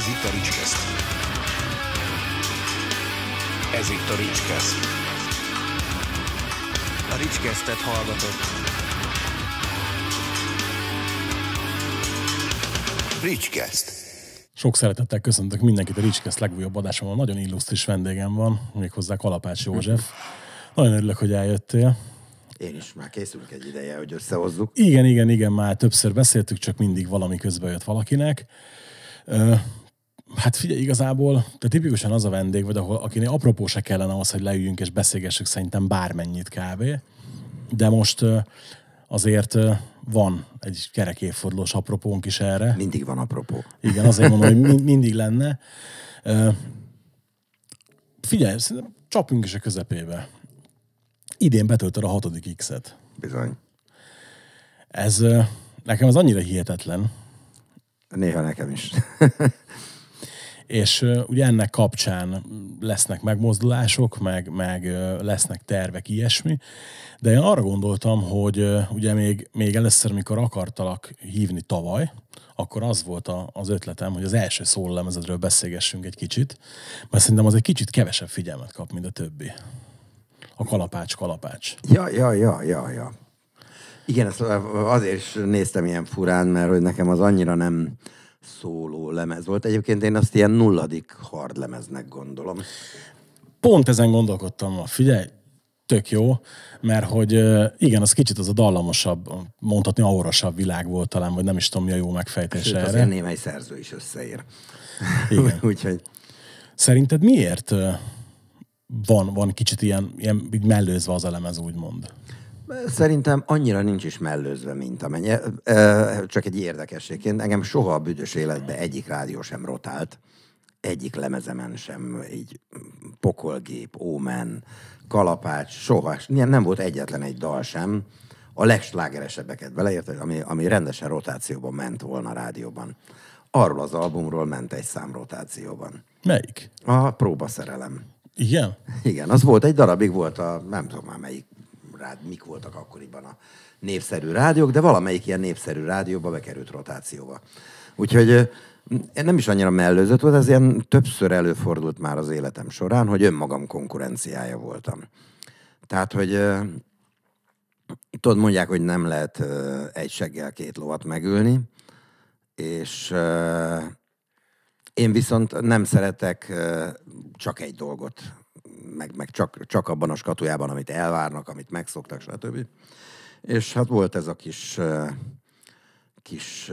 Ez itt a Ricskeszt. Ez itt a Ricskeszt. A Ricskesztet hallgatott. Ricskeszt. Sok szeretettel köszöntök mindenkit a Ricskeszt legújabb adásomban. Nagyon illusztris vendégem van, méghozzá Kalapács József. Nagyon örülök, hogy eljöttél. Én is már készülök egy ideje, hogy összehozzuk. Igen, igen, igen, már többször beszéltük, csak mindig valami közbe jött valakinek. Hát figyelj, igazából te tipikusan az a vendég vagy, ahol, akinek apropó se kellene az, hogy leüljünk és beszélgessük szerintem bármennyit kávé, De most azért van egy kerek évfordulós apropónk is erre. Mindig van apropó. Igen, azért mondom, hogy mindig lenne. Figyelj, szerintem csapjunk is a közepébe. Idén betöltöd a hatodik X-et. Bizony. Ez nekem az annyira hihetetlen. Néha nekem is. És ugye ennek kapcsán lesznek megmozdulások, meg, meg lesznek tervek, ilyesmi. De én arra gondoltam, hogy ugye még, még először, mikor akartalak hívni tavaly, akkor az volt a, az ötletem, hogy az első szólalemezetről beszélgessünk egy kicsit, mert szerintem az egy kicsit kevesebb figyelmet kap, mint a többi. A kalapács, kalapács. Ja, ja, ja, ja, ja. Igen, azért is néztem ilyen furán, mert hogy nekem az annyira nem szóló lemez volt. Egyébként én azt ilyen nulladik hardlemeznek gondolom. Pont ezen gondolkodtam ma. Figyelj, tök jó, mert hogy igen, az kicsit az a dallamosabb, mondhatni aurasabb világ volt talán, vagy nem is tudom, mi a jó megfejtés Sőt, erre. Sőt, szerző is összeér. Igen. Úgyhogy... Szerinted miért van, van kicsit ilyen, ilyen mellőzve az elemez, úgymond? Szerintem annyira nincs is mellőzve, mint amennyi. Csak egy érdekességként, engem soha a büdös életben egyik rádió sem rotált, egyik lemezemen sem, így pokolgép, ómen, kalapács, soha. Nem volt egyetlen egy dal sem, a legslágeresebbeket beleértve, ami, ami rendesen rotációban ment volna a rádióban. Arról az albumról ment egy szám rotációban. Melyik? A próbaszerelem. Igen? Igen, az volt egy darabig, volt a nem tudom már melyik rád, mik voltak akkoriban a népszerű rádiók, de valamelyik ilyen népszerű rádióba bekerült rotációba. Úgyhogy nem is annyira mellőzött volt, ez ilyen többször előfordult már az életem során, hogy önmagam konkurenciája voltam. Tehát, hogy tudod, mondják, hogy nem lehet egy seggel két lovat megülni, és én viszont nem szeretek csak egy dolgot meg, meg csak, csak abban a skatujában, amit elvárnak, amit megszoktak, stb. És hát volt ez a kis, kis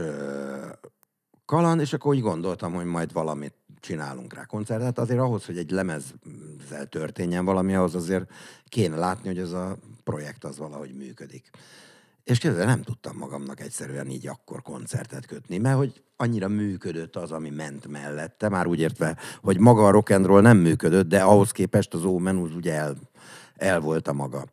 kaland, és akkor úgy gondoltam, hogy majd valamit csinálunk rá koncertet. Hát azért ahhoz, hogy egy lemezzel történjen valami, ahhoz azért kéne látni, hogy ez a projekt az valahogy működik. És képzeld, nem tudtam magamnak egyszerűen így akkor koncertet kötni, mert hogy annyira működött az, ami ment mellette, már úgy értve, hogy maga a rock and roll nem működött, de ahhoz képest az Omen úgy ugye el, el volt a maga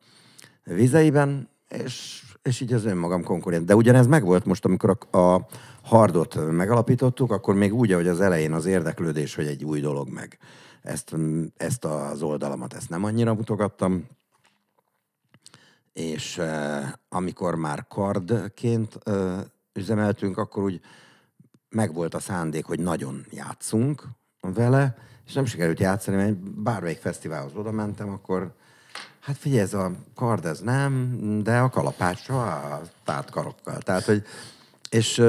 vizeiben, és, és így az önmagam konkurent. De ugyanez megvolt most, amikor a, a hardot megalapítottuk, akkor még úgy, ahogy az elején az érdeklődés, hogy egy új dolog meg. Ezt, ezt az oldalamat, ezt nem annyira mutogattam, és amikor már kardként üzemeltünk, akkor úgy megvolt a szándék, hogy nagyon játszunk vele, és nem sikerült játszani, mert bármelyik fesztiválhoz oda mentem, akkor hát figyelj, ez a kard, ez nem, de a kalapács, a tárt karokkal. Tehát, hogy, és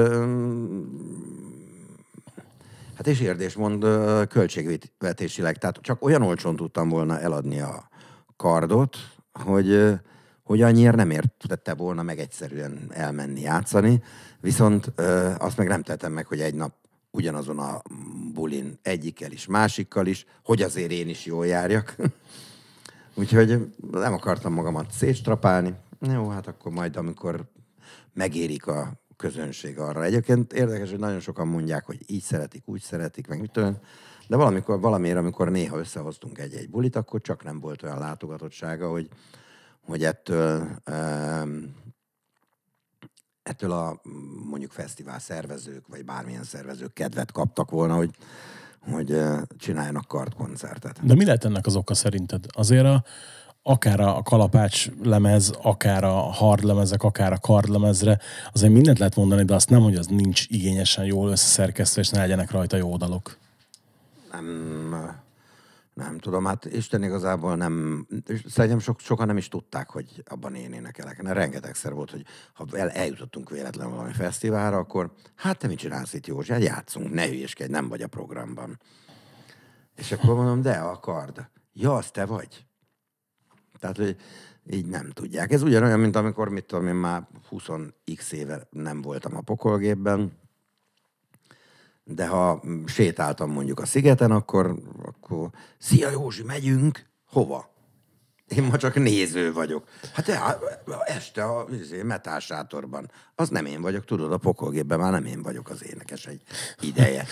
hát és érdés mond költségvetésileg, tehát csak olyan olcsón tudtam volna eladni a kardot, hogy hogy annyira nem értette volna meg egyszerűen elmenni játszani, viszont ö, azt meg nem tettem meg, hogy egy nap ugyanazon a bulin egyikkel is, másikkal is, hogy azért én is jól járjak. Úgyhogy nem akartam magamat szétstrapálni. Jó, hát akkor majd, amikor megérik a közönség arra. Egyébként érdekes, hogy nagyon sokan mondják, hogy így szeretik, úgy szeretik, meg mit tudom. De valamikor, valamiért, amikor néha összehoztunk egy-egy bulit, akkor csak nem volt olyan látogatottsága, hogy hogy ettől ettől a mondjuk fesztivál szervezők, vagy bármilyen szervezők kedvet kaptak volna, hogy, hogy eh, csináljanak kartkoncertet. De mi lehet ennek az oka szerinted? Azért a, akár a kalapács lemez, akár a hard lemezek, akár a kard lemezre, azért mindent lehet mondani, de azt nem, hogy az nincs igényesen jól összeszerkesztve, és ne legyenek rajta jó dalok. Nem, nem tudom, hát Isten igazából nem, szerintem sok, sokan nem is tudták, hogy abban én énekelek. Na, rengetegszer volt, hogy ha el, eljutottunk véletlenül valami fesztiválra, akkor hát te mit csinálsz itt, Józsi? Hát játszunk, ne hülyeskedj, nem vagy a programban. És akkor mondom, de akard? Ja, az te vagy. Tehát, hogy így nem tudják. Ez ugyanolyan, mint amikor, mit tudom én, már 20x éve nem voltam a pokolgépben, de ha sétáltam mondjuk a szigeten, akkor, akkor szia Józsi, megyünk, hova? Én ma csak néző vagyok. Hát te, este a izé, metálsátorban. Az nem én vagyok, tudod, a pokolgépben már nem én vagyok az énekes egy ideje.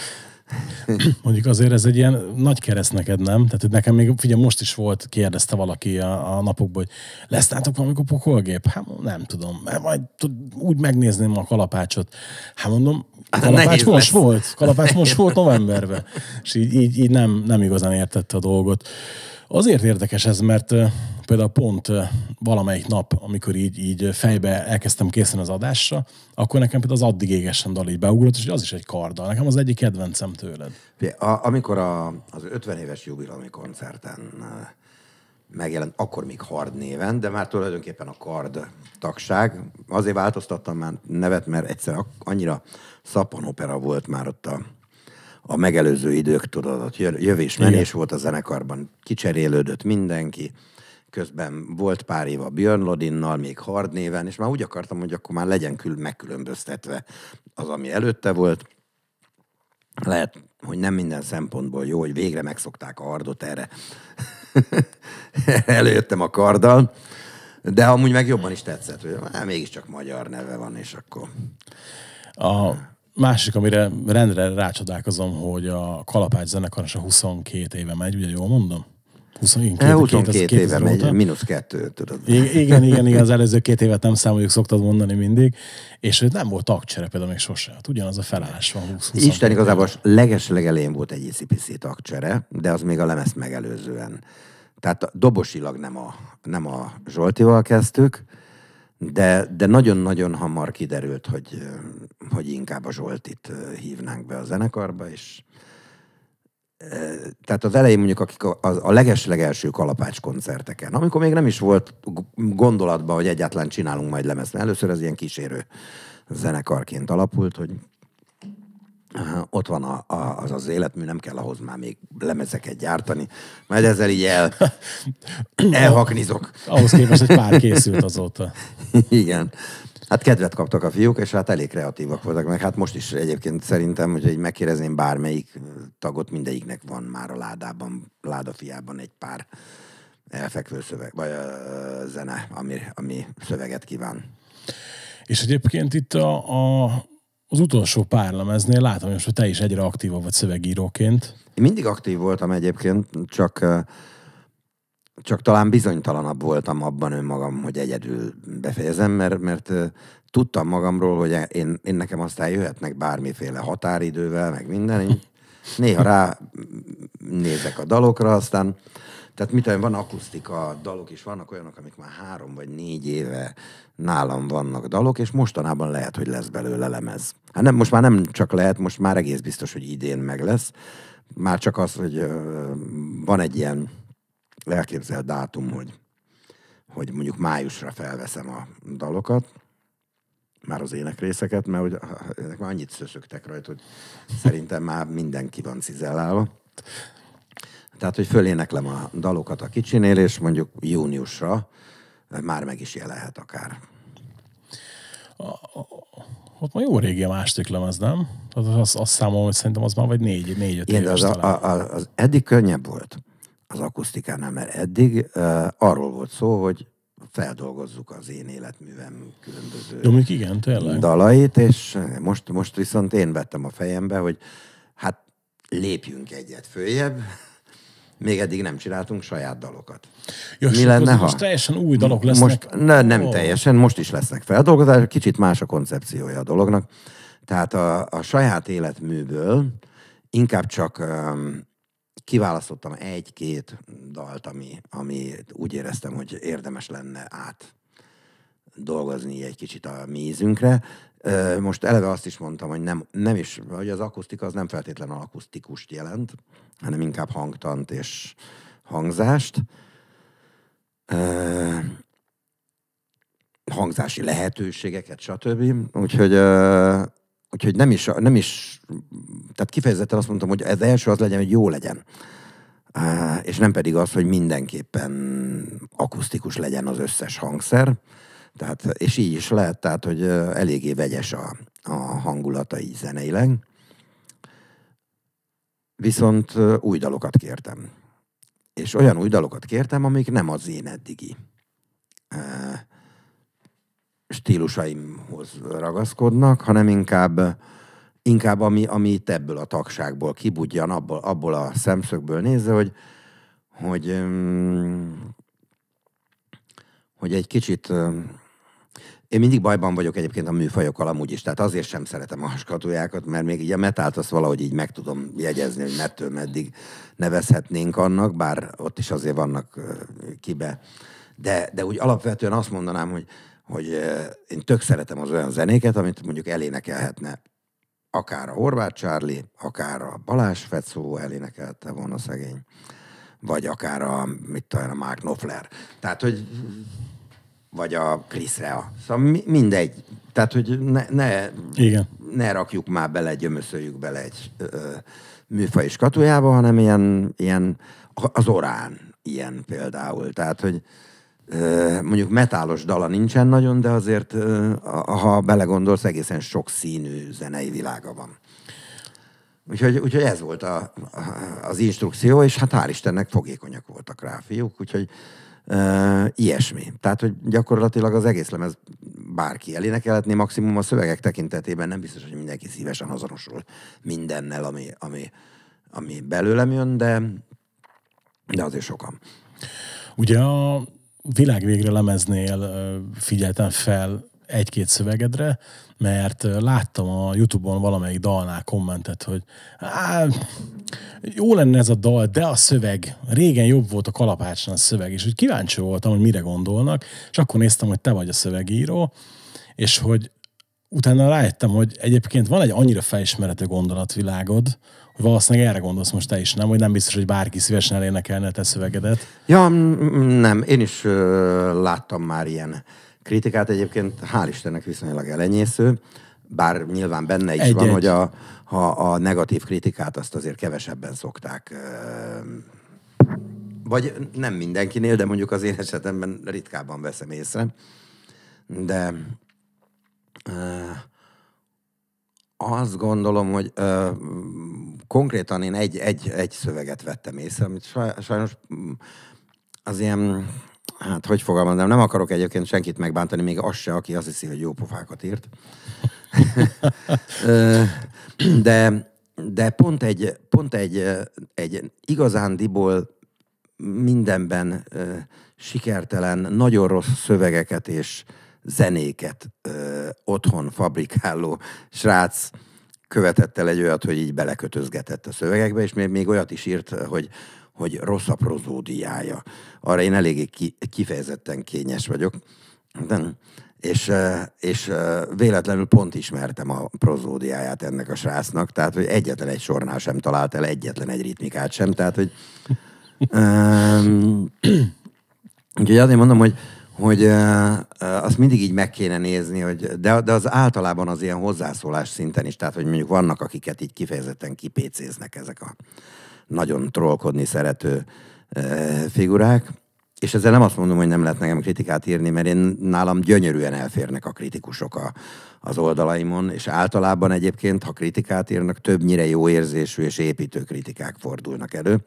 Mondjuk azért ez egy ilyen nagy kereszt neked, nem? Tehát nekem még, figyelj, most is volt, kérdezte valaki a, a napokban, hogy lesz nátok valamikor pokolgép? Hát nem tudom, mert majd tud, úgy megnézném a kalapácsot. Hát mondom, Hát Kalapács Nehéz most lesz. volt? Kalapács most volt novemberben. És így, így, így nem, nem igazán értette a dolgot. Azért érdekes ez, mert például pont valamelyik nap, amikor így, így fejbe elkezdtem készen az adásra, akkor nekem például az addig égesen dal így beugrott, és az is egy karddal. Nekem az egyik kedvencem tőled. A, amikor a, az 50 éves jubilami koncerten megjelent, akkor még Hard néven, de már tulajdonképpen a Kard tagság. Azért változtattam már nevet, mert egyszer annyira szappanopera volt már ott a, a megelőző idők, tudod, ott jövés-menés volt a zenekarban, kicserélődött mindenki, közben volt pár év a Björn Lodinnal, még Hard néven, és már úgy akartam, hogy akkor már legyen kül megkülönböztetve az, ami előtte volt. Lehet, hogy nem minden szempontból jó, hogy végre megszokták a Hardot erre Előjöttem a karddal, de amúgy meg jobban is tetszett, hogy hát mégiscsak magyar neve van, és akkor... A másik, amire rendre rácsodálkozom, hogy a Kalapács zenekar a 22 éve megy, ugye jól mondom? 22, 22 éve megy, mínusz kettő, tudod. Igen, igen, igen, az előző két évet nem számoljuk, szoktad mondani mindig, és hogy nem volt tagcsere például még sose. Hát ugyanaz a felállás van 20 20 Isten igazából legeslegelén volt egy ICPC tagcsere, de az még a lemezt megelőzően. Tehát dobosilag nem a, nem a Zsoltival kezdtük, de, de nagyon-nagyon hamar kiderült, hogy, hogy inkább a Zsoltit hívnánk be a zenekarba, és tehát az elején mondjuk akik a, a leges-legelső kalapács koncerteken, amikor még nem is volt gondolatban, hogy egyáltalán csinálunk majd lemezt. Először ez ilyen kísérő zenekarként alapult, hogy eh, ott van a, a, az az életmű, nem kell ahhoz már még lemezeket gyártani. Majd ezzel így el, elhaknizok. ahhoz képest, hogy pár készült azóta. Igen. Hát kedvet kaptak a fiúk, és hát elég kreatívak voltak, meg hát most is egyébként szerintem, hogy egy megkérdezném bármelyik tagot, mindegyiknek van már a ládában, ládafiában egy pár elfekvő szöveg, vagy a zene, ami, ami szöveget kíván. És egyébként itt a, a az utolsó pár lemeznél látom, hogy te is egyre aktívabb vagy szövegíróként. Én mindig aktív voltam egyébként, csak uh, csak talán bizonytalanabb voltam abban önmagam, hogy egyedül befejezem, mert, mert tudtam magamról, hogy én, én nekem aztán jöhetnek bármiféle határidővel, meg minden. Én néha rá nézek a dalokra, aztán tehát mit van akusztika dalok is, vannak olyanok, amik már három vagy négy éve nálam vannak dalok, és mostanában lehet, hogy lesz belőle lemez. Hát nem, most már nem csak lehet, most már egész biztos, hogy idén meg lesz. Már csak az, hogy van egy ilyen elképzel dátum, hogy, hogy mondjuk májusra felveszem a dalokat, már az ének részeket, mert hogy, ennek már annyit szöszögtek rajta, hogy szerintem már mindenki van cizellálva. Tehát, hogy föléneklem a dalokat a kicsinél, és mondjuk júniusra már meg is jelenhet akár. Ott már jó régi a másik lemez, nem? Azt, az számolom, hogy szerintem az már vagy négy, négy öt Igen, éves az, a, a, az eddig könnyebb volt az akusztikánál, mert eddig uh, arról volt szó, hogy feldolgozzuk az én életművem különböző De igen, tényleg. dalait, és most, most viszont én vettem a fejembe, hogy hát lépjünk egyet följebb, még eddig nem csináltunk saját dalokat. Jó, Mi lenne, ha? Most teljesen új dalok lesznek? Most, ne, nem oh. teljesen, most is lesznek feldolgozások, kicsit más a koncepciója a dolognak. Tehát a, a saját életműből inkább csak um, kiválasztottam egy-két dalt, ami, ami úgy éreztem, hogy érdemes lenne át dolgozni egy kicsit a mi ízünkre. Most eleve azt is mondtam, hogy nem, nem is, hogy az akusztika az nem feltétlenül akusztikust jelent, hanem inkább hangtant és hangzást. hangzási lehetőségeket, stb. Úgyhogy Úgyhogy nem is, nem is, tehát kifejezetten azt mondtam, hogy ez első az legyen, hogy jó legyen. És nem pedig az, hogy mindenképpen akusztikus legyen az összes hangszer. Tehát, és így is lehet, tehát, hogy eléggé vegyes a, a hangulata így zeneileg. Viszont új dalokat kértem. És olyan új dalokat kértem, amik nem az én eddigi. Uh, stílusaimhoz ragaszkodnak, hanem inkább, inkább ami, ami itt ebből a tagságból kibudjan, abból, abból a szemszögből nézve, hogy, hogy, mm, hogy egy kicsit mm, én mindig bajban vagyok egyébként a műfajokkal amúgy is, tehát azért sem szeretem a haskatujákat, mert még így a metált azt valahogy így meg tudom jegyezni, hogy mettől meddig nevezhetnénk annak, bár ott is azért vannak kibe. De, de úgy alapvetően azt mondanám, hogy hogy eh, én tök szeretem az olyan zenéket, amit mondjuk elénekelhetne akár a Horváth Csárli, akár a Balázs Fecó elénekelte volna szegény, vagy akár a, mit tudom, a Mark Knopfler. Tehát, hogy vagy a Chris Rea. Szóval mi, mindegy. Tehát, hogy ne, ne, Igen. ne rakjuk már bele, gyömöszöljük bele egy ö, műfaj is katujába, hanem ilyen, ilyen az orán ilyen például. Tehát, hogy mondjuk metálos dala nincsen nagyon, de azért, ha belegondolsz, egészen sok színű zenei világa van. Úgyhogy, úgyhogy ez volt a, az instrukció, és hát hál' Istennek fogékonyak voltak rá a fiúk, úgyhogy e, ilyesmi. Tehát, hogy gyakorlatilag az egész lemez bárki elénekelhetné, maximum a szövegek tekintetében nem biztos, hogy mindenki szívesen azonosul mindennel, ami, ami, ami belőlem jön, de, de azért sokan. Ugye a világvégre lemeznél figyeltem fel egy-két szövegedre, mert láttam a Youtube-on valamelyik dalnál kommentet, hogy Á, jó lenne ez a dal, de a szöveg, régen jobb volt a kalapácsnál a szöveg, és úgy kíváncsi voltam, hogy mire gondolnak, és akkor néztem, hogy te vagy a szövegíró, és hogy utána rájöttem, hogy egyébként van egy annyira felismerető gondolatvilágod, Valószínűleg erre gondolsz most te is, nem? Hogy nem biztos, hogy bárki szívesen elénekelne a te szövegedet. Ja, nem. Én is ö, láttam már ilyen kritikát. Egyébként hál' Istennek viszonylag elenyésző, bár nyilván benne is egy, van, hogy a, ha a negatív kritikát azt azért kevesebben szokták ö, vagy nem mindenkinél, de mondjuk az én esetemben ritkábban veszem észre. De ö, azt gondolom, hogy ö, konkrétan én egy, egy, egy szöveget vettem észre, amit saj, sajnos mm, az ilyen, hát hogy fogalmazom, nem akarok egyébként senkit megbántani, még az se, aki azt hiszi, hogy jó pofákat írt. de, de pont egy, pont egy, egy igazándiból mindenben sikertelen, nagyon rossz szövegeket és zenéket ö, otthon fabrikáló srác követett el egy olyat, hogy így belekötözgetett a szövegekbe, és még, még olyat is írt, hogy, hogy rossz a prozódiája. Arra én eléggé ki, kifejezetten kényes vagyok. De, és, és véletlenül pont ismertem a prozódiáját ennek a srácnak, tehát hogy egyetlen egy sornál sem talált el, egyetlen egy ritmikát sem, tehát hogy um, úgyhogy azért mondom, hogy hogy ö, azt mindig így meg kéne nézni, hogy de, de az általában az ilyen hozzászólás szinten is, tehát hogy mondjuk vannak, akiket így kifejezetten kipécéznek ezek a nagyon trollkodni szerető ö, figurák, és ezzel nem azt mondom, hogy nem lehet nekem kritikát írni, mert én nálam gyönyörűen elférnek a kritikusok a, az oldalaimon, és általában egyébként, ha kritikát írnak, többnyire jó érzésű és építő kritikák fordulnak elő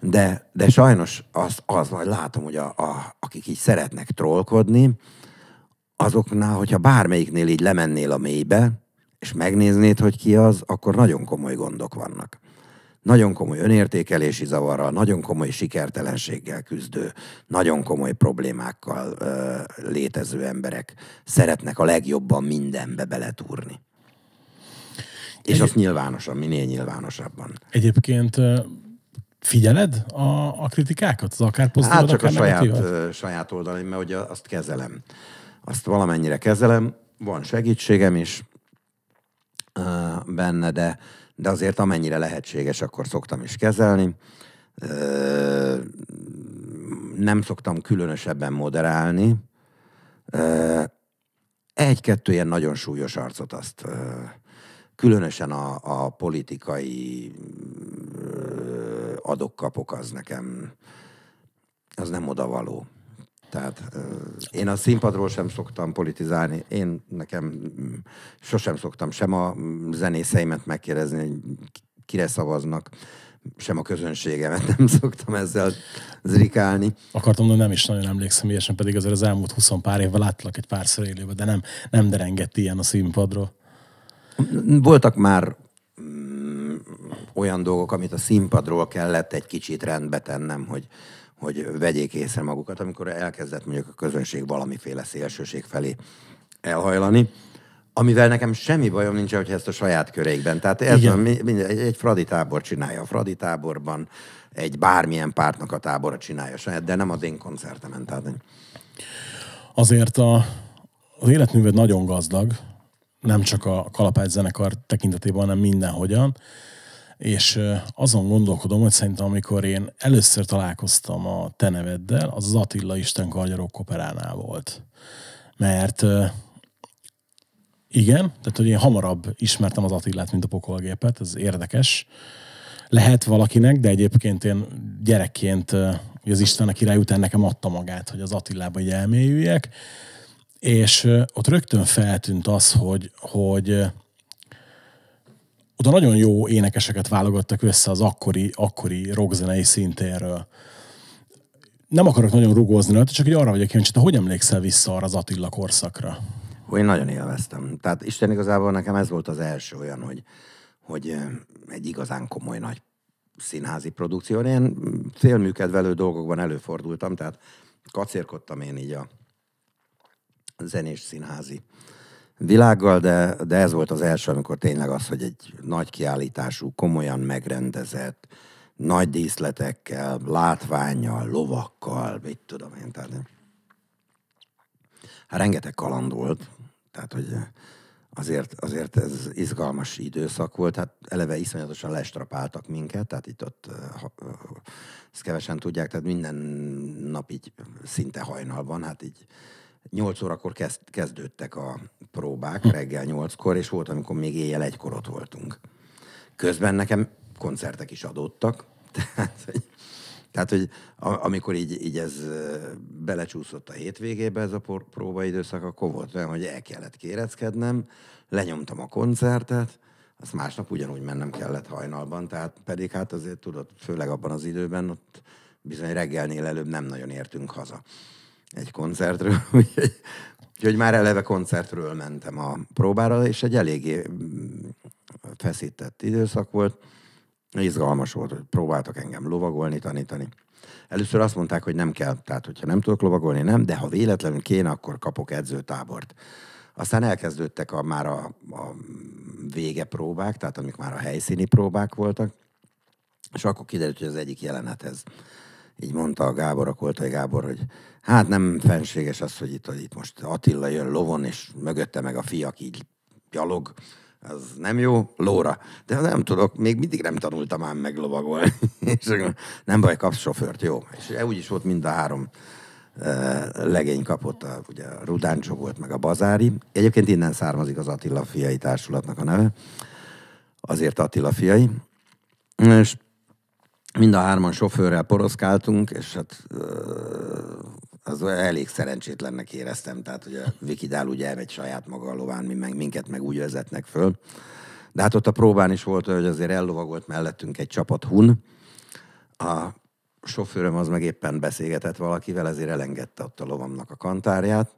de, de sajnos az, az majd látom, hogy a, a, akik így szeretnek trollkodni, azoknál, hogyha bármelyiknél így lemennél a mélybe, és megnéznéd, hogy ki az, akkor nagyon komoly gondok vannak. Nagyon komoly önértékelési zavarral, nagyon komoly sikertelenséggel küzdő, nagyon komoly problémákkal ö, létező emberek szeretnek a legjobban mindenbe beletúrni. És Egy... azt nyilvánosan, minél nyilvánosabban. Egyébként Figyeled a, a kritikákat? Az akár pozitív, hát csak akár a saját, saját oldalim, mert ugye azt kezelem. Azt valamennyire kezelem, van segítségem is benne, de, de azért amennyire lehetséges, akkor szoktam is kezelni. nem szoktam különösebben moderálni. Egy-kettő ilyen nagyon súlyos arcot azt különösen a, a politikai adok-kapok, az nekem az nem odavaló. Tehát én a színpadról sem szoktam politizálni, én nekem mm, sosem szoktam sem a mm, zenészeimet megkérdezni, hogy kire szavaznak, sem a közönségemet nem szoktam ezzel zrikálni. Akartam, de nem is nagyon emlékszem ilyesen, pedig azért az elmúlt 20 pár évvel láttalak egy párszor élőben, de nem, nem derengett ilyen a színpadról. Voltak már Mm, olyan dolgok, amit a színpadról kellett egy kicsit rendbe tennem, hogy, hogy vegyék észre magukat, amikor elkezdett mondjuk a közönség valamiféle szélsőség felé elhajlani, amivel nekem semmi bajom nincs, hogyha ezt a saját körékben. Tehát ez a, egy, egy Fradi tábor csinálja a Fradi táborban, egy bármilyen pártnak a tábora csinálja saját, de nem az én koncertemen. Tehát... Azért a, az életműved nagyon gazdag, nem csak a kalapács zenekar tekintetében, hanem mindenhogyan. És azon gondolkodom, hogy szerintem amikor én először találkoztam a te neveddel, az az Attila Isten Kargyarok Operánál volt. Mert igen, tehát hogy én hamarabb ismertem az Attilát, mint a pokolgépet, ez érdekes. Lehet valakinek, de egyébként én gyerekként az Isten a király után nekem adta magát, hogy az Attilába így elmélyüljek. És ott rögtön feltűnt az, hogy, hogy oda nagyon jó énekeseket válogattak össze az akkori, akkori rockzenei szintéről. Nem akarok nagyon rugózni rajta, csak hogy arra vagyok kíváncsi, hogy emlékszel vissza arra az Attila korszakra? Hogy én nagyon élveztem. Tehát Isten igazából nekem ez volt az első olyan, hogy, hogy egy igazán komoly nagy színházi produkción. Én félműkedvelő dolgokban előfordultam, tehát kacérkodtam én így a zenés színházi világgal, de, de ez volt az első, amikor tényleg az, hogy egy nagy kiállítású, komolyan megrendezett, nagy díszletekkel, látványjal, lovakkal, mit tudom én, tehát hát rengeteg kaland volt, tehát hogy azért, azért ez izgalmas időszak volt, hát eleve iszonyatosan lestrapáltak minket, tehát itt ott, ezt kevesen tudják, tehát minden nap így szinte hajnalban, hát így 8 órakor kezd, kezdődtek a próbák, hm. reggel 8-kor, és volt, amikor még éjjel egykor ott voltunk. Közben nekem koncertek is adódtak, tehát, hogy, tehát, hogy amikor így, így ez belecsúszott a hétvégébe ez a próbaidőszak, akkor volt olyan, hogy el kellett kéreckednem, lenyomtam a koncertet, azt másnap ugyanúgy mennem kellett hajnalban, tehát pedig hát azért tudod, főleg abban az időben ott bizony reggelnél előbb nem nagyon értünk haza egy koncertről, úgyhogy, már eleve koncertről mentem a próbára, és egy eléggé mm, feszített időszak volt. Izgalmas volt, hogy próbáltak engem lovagolni, tanítani. Először azt mondták, hogy nem kell, tehát hogyha nem tudok lovagolni, nem, de ha véletlenül kéne, akkor kapok edzőtábort. Aztán elkezdődtek a, már a, a vége próbák, tehát amik már a helyszíni próbák voltak, és akkor kiderült, hogy az egyik jelenethez így mondta a Gábor, a Koltai Gábor, hogy hát nem fenséges az, hogy itt, hogy itt most Attila jön lovon, és mögötte meg a fiak így gyalog, az nem jó, lóra. De nem tudok, még mindig nem tanultam ám meglovagolni. és nem baj, kapsz sofőrt, jó. És úgy is volt mind a három e, legény kapott, a, ugye a Rudáncsó volt, meg a Bazári. Egyébként innen származik az Attila fiai társulatnak a neve. Azért Attila fiai. És mind a hárman sofőrrel poroszkáltunk, és hát az elég szerencsétlennek éreztem, tehát hogy a Vikidál ugye elmegy saját maga a lován, mi meg, minket meg úgy vezetnek föl. De hát ott a próbán is volt, hogy azért ellovagolt mellettünk egy csapat hun, a sofőröm az meg éppen beszélgetett valakivel, ezért elengedte ott a lovamnak a kantárját,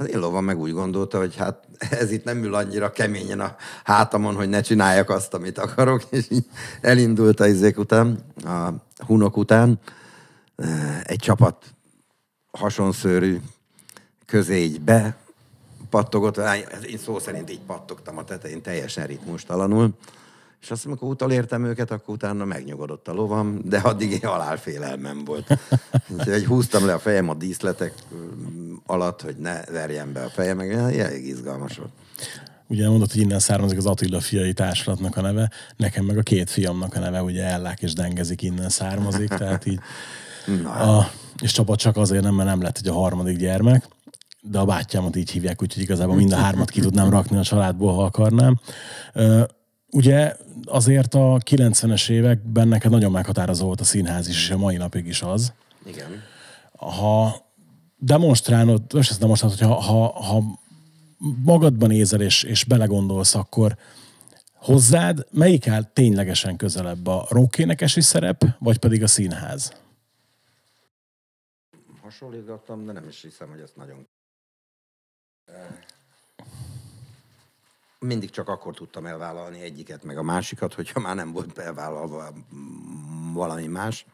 az Illova meg úgy gondolta, hogy hát ez itt nem ül annyira keményen a hátamon, hogy ne csináljak azt, amit akarok, és így elindult a izék után, a hunok után. Eh, egy csapat hasonszörű közégybe pattogott, én szó szerint így pattogtam a tetején teljesen ritmustalanul, és azt amikor utalértem őket, akkor utána megnyugodott a lovam, de addig egy halálfélelmem volt. Úgyhogy húztam le a fejem a díszletek alatt, hogy ne verjem be a fejem, meg elég izgalmas volt. Ugye mondod, hogy innen származik az Attila fiai társulatnak a neve, nekem meg a két fiamnak a neve, ugye Ellák és Dengezik innen származik, tehát így Na. a, és csapat csak azért nem, mert nem lett hogy a harmadik gyermek, de a bátyámat így hívják, úgyhogy igazából mind a hármat ki tudnám rakni a családból, ha akarnám. Ugye azért a 90-es években neked nagyon meghatározó volt a színház is, és a mai napig is az. Igen. Ha demonstrálod, most ezt demonstrálod, hogy ha, ha, ha magadban nézel és, és belegondolsz, akkor hozzád melyik áll ténylegesen közelebb a rókénekesi szerep, vagy pedig a színház? Hasonlítottam, de nem is hiszem, hogy ezt nagyon mindig csak akkor tudtam elvállalni egyiket, meg a másikat, hogyha már nem volt elvállalva valami más.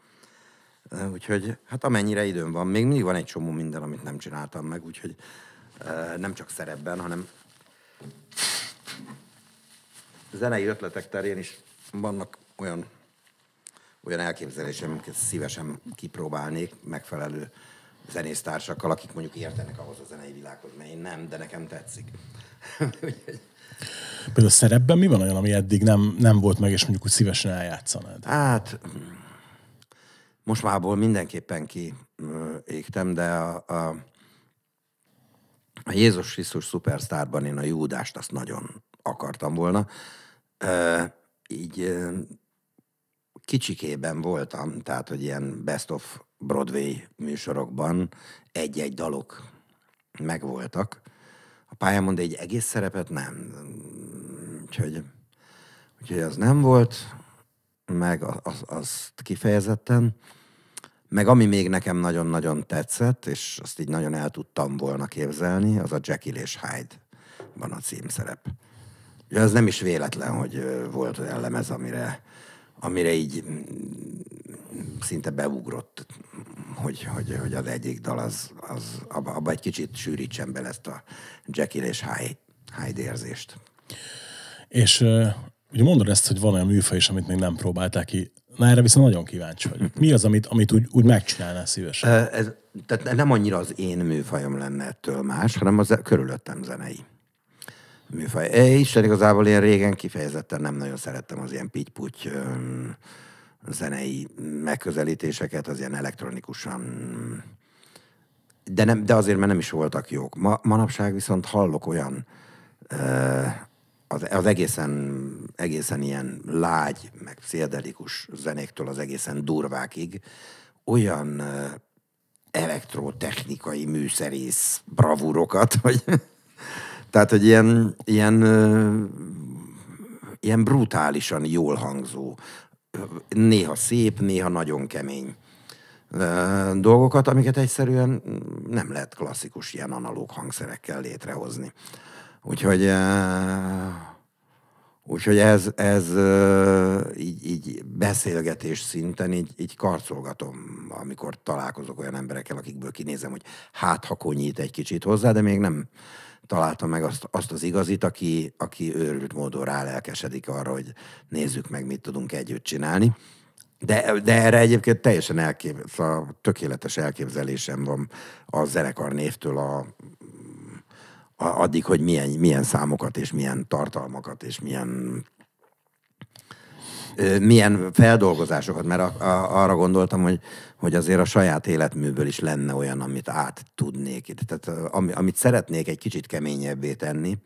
Úgyhogy hát amennyire időm van, még mindig van egy csomó minden, amit nem csináltam meg, úgyhogy nem csak szerepben, hanem zenei ötletek terén is vannak olyan, olyan elképzelésem, amiket szívesen kipróbálnék megfelelő zenésztársakkal, akik mondjuk értenek ahhoz a zenei világhoz, mert én nem, de nekem tetszik. Például a szerepben mi van olyan, ami eddig nem, nem volt meg, és mondjuk úgy szívesen eljátszanád? Hát, most már abból mindenképpen ki égtem, de a, a, a Jézus Krisztus szupersztárban én a Júdást azt nagyon akartam volna. E, így kicsikében voltam, tehát, hogy ilyen Best of Broadway műsorokban egy-egy dalok megvoltak, a pályámon, de egy egész szerepet nem. Úgyhogy, úgyhogy az nem volt, meg az, az kifejezetten. Meg ami még nekem nagyon-nagyon tetszett, és azt így nagyon el tudtam volna képzelni, az a Jekyll és Hyde van a címszerep. Ugye az nem is véletlen, hogy volt olyan lemez, amire amire így mm, szinte beugrott, hogy, hogy, hogy az egyik dal az, az abba, abba egy kicsit sűrítsen bele ezt a Jekyll és Hyde, Hyde érzést. És ugye mondod ezt, hogy van olyan műfaj is, amit még nem próbálták ki. Na erre viszont nagyon kíváncsi vagyok. Mi az, amit, amit úgy, úgy megcsinálnál szívesen? Ez, tehát nem annyira az én műfajom lenne ettől más, hanem az körülöttem zenei műfaj. É, Isten igazából én régen kifejezetten nem nagyon szerettem az ilyen pitty zenei megközelítéseket, az ilyen elektronikusan de, nem, de azért, mert nem is voltak jók. Ma, manapság viszont hallok olyan az, az egészen, egészen ilyen lágy, meg pszichedelikus zenéktől az egészen durvákig olyan elektrotechnikai műszerész bravúrokat, hogy tehát, hogy ilyen, ilyen, ilyen brutálisan jól hangzó, néha szép, néha nagyon kemény dolgokat, amiket egyszerűen nem lehet klasszikus ilyen analóg hangszerekkel létrehozni. Úgyhogy, úgyhogy ez, ez így, így beszélgetés szinten így, így karcolgatom, amikor találkozok olyan emberekkel, akikből kinézem, hogy hát ha konyít egy kicsit hozzá, de még nem, találta meg azt, azt az igazit, aki, aki őrült módon rálelkesedik arra, hogy nézzük meg, mit tudunk együtt csinálni. De, de erre egyébként teljesen elkép, szóval tökéletes elképzelésem van a zenekar névtől a, a, addig, hogy milyen, milyen számokat és milyen tartalmakat és milyen milyen feldolgozásokat, mert a, a, arra gondoltam, hogy, hogy azért a saját életműből is lenne olyan, amit át tudnék. Tehát ami, amit szeretnék egy kicsit keményebbé tenni,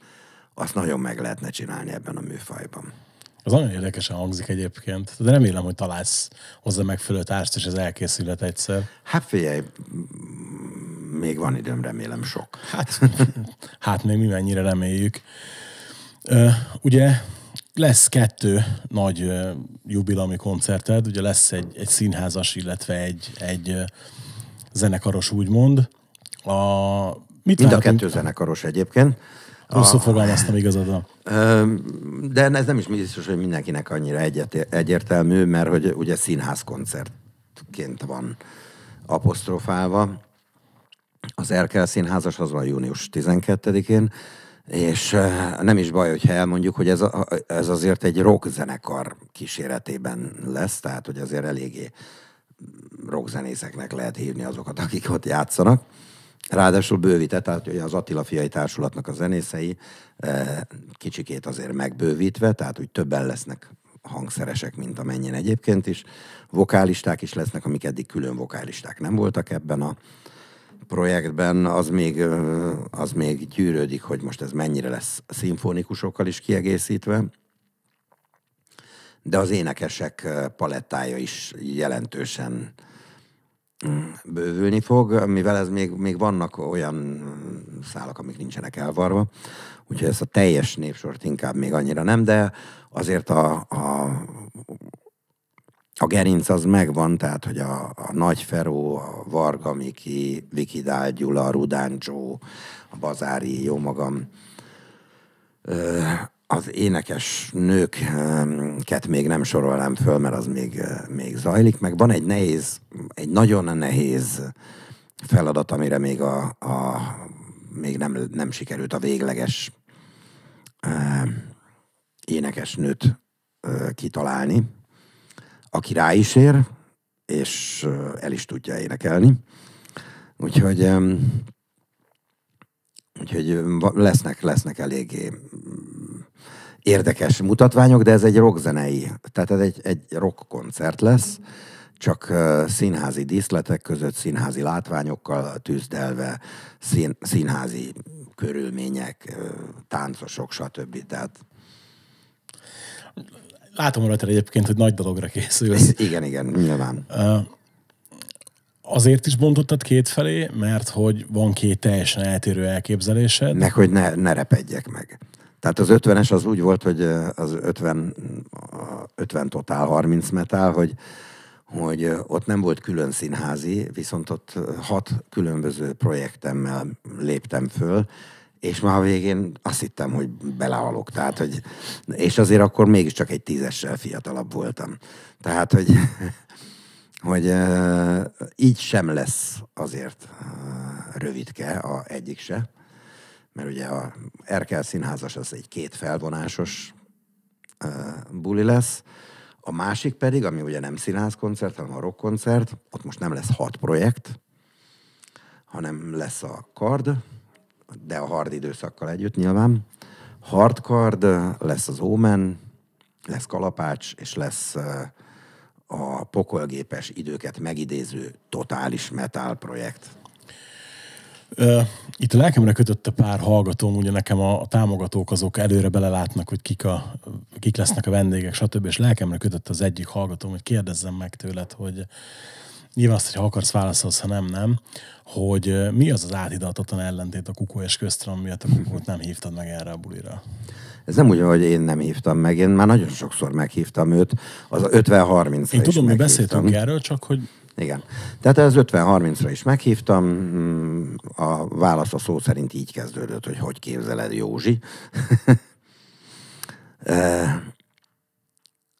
azt nagyon meg lehetne csinálni ebben a műfajban. Az nagyon érdekesen hangzik egyébként, de remélem, hogy találsz hozzá megfelelő társt, és ez elkészülhet egyszer. Hát figyelj, még van időm, remélem sok. Hát, hát még mi mennyire reméljük. Ugye lesz kettő nagy jubilami koncerted, ugye lesz egy, egy színházas, illetve egy, egy zenekaros, úgymond. A, mit Mind látunk? a kettő zenekaros egyébként. Rosszul fogalmaztam igazad. De ez nem is biztos, hogy mindenkinek annyira egyet, egyértelmű, mert hogy ugye színházkoncertként van apostrofálva. Az Erkel Színházas az van június 12-én, és nem is baj, hogyha elmondjuk, hogy ez, a, ez azért egy rockzenekar kíséretében lesz, tehát hogy azért eléggé rockzenészeknek lehet hívni azokat, akik ott játszanak. Ráadásul bővített, tehát hogy az Attila Fiai Társulatnak a zenészei kicsikét azért megbővítve, tehát úgy többen lesznek hangszeresek, mint amennyien egyébként is. Vokálisták is lesznek, amik eddig külön vokálisták nem voltak ebben a projektben az még, az még gyűrődik, hogy most ez mennyire lesz szimfonikusokkal is kiegészítve, de az énekesek palettája is jelentősen mm, bővülni fog, mivel ez még, még vannak olyan mm, szálak, amik nincsenek elvarva, úgyhogy ezt a teljes népsort inkább még annyira nem, de azért a, a, a gerinc az megvan, tehát hogy a, a Nagy Feró, a Varga Miki, Viki Gyula, a Rudáncsó, a Bazári, jó magam, az énekes nőket még nem sorolnám föl, mert az még, még zajlik, meg van egy nehéz, egy nagyon nehéz feladat, amire még, a, a, még nem, nem sikerült a végleges énekes nőt kitalálni aki rá is ér, és el is tudja énekelni. Úgyhogy, úgyhogy lesznek, lesznek eléggé érdekes mutatványok, de ez egy rockzenei, tehát ez egy, egy rock koncert lesz, csak színházi díszletek között, színházi látványokkal tűzdelve, szín, színházi körülmények, táncosok, stb. Tehát látom rajta egyébként, hogy nagy dologra készülsz. igen, igen, nyilván. Azért is bontottad két felé, mert hogy van két teljesen eltérő elképzelése. Meg, hogy ne, ne repedjek meg. Tehát az 50-es az úgy volt, hogy az 50, 50 totál 30 metál, hogy, hogy ott nem volt külön színházi, viszont ott hat különböző projektemmel léptem föl, és már a végén azt hittem, hogy belehalok. Tehát, hogy, és azért akkor mégiscsak egy tízessel fiatalabb voltam. Tehát, hogy, hogy így sem lesz azért rövidke a egyik se, mert ugye a Erkel színházas az egy két felvonásos buli lesz, a másik pedig, ami ugye nem színházkoncert, hanem a rockkoncert, ott most nem lesz hat projekt, hanem lesz a kard, de a hard időszakkal együtt nyilván. card, lesz az Omen, lesz Kalapács, és lesz a pokolgépes időket megidéző totális metal projekt. Itt a lelkemre a pár hallgatóm, ugye nekem a, a támogatók azok előre belelátnak, hogy kik, a, kik lesznek a vendégek, stb. És lelkemre kötött az egyik hallgatóm, hogy kérdezzem meg tőled, hogy nyilván azt, hogy ha akarsz, válaszolsz, ha nem, nem, hogy mi az az áthidatatlan ellentét a kukó és köztrom, miatt a kukót nem hívtad meg erre a bulira? Ez nem úgy, hogy én nem hívtam meg, én már nagyon sokszor meghívtam őt, az 50-30-ra Én tudom, mi beszéltünk erről, csak hogy igen. Tehát az 50-30-ra is meghívtam, a válasz a szó szerint így kezdődött, hogy hogy képzeled Józsi.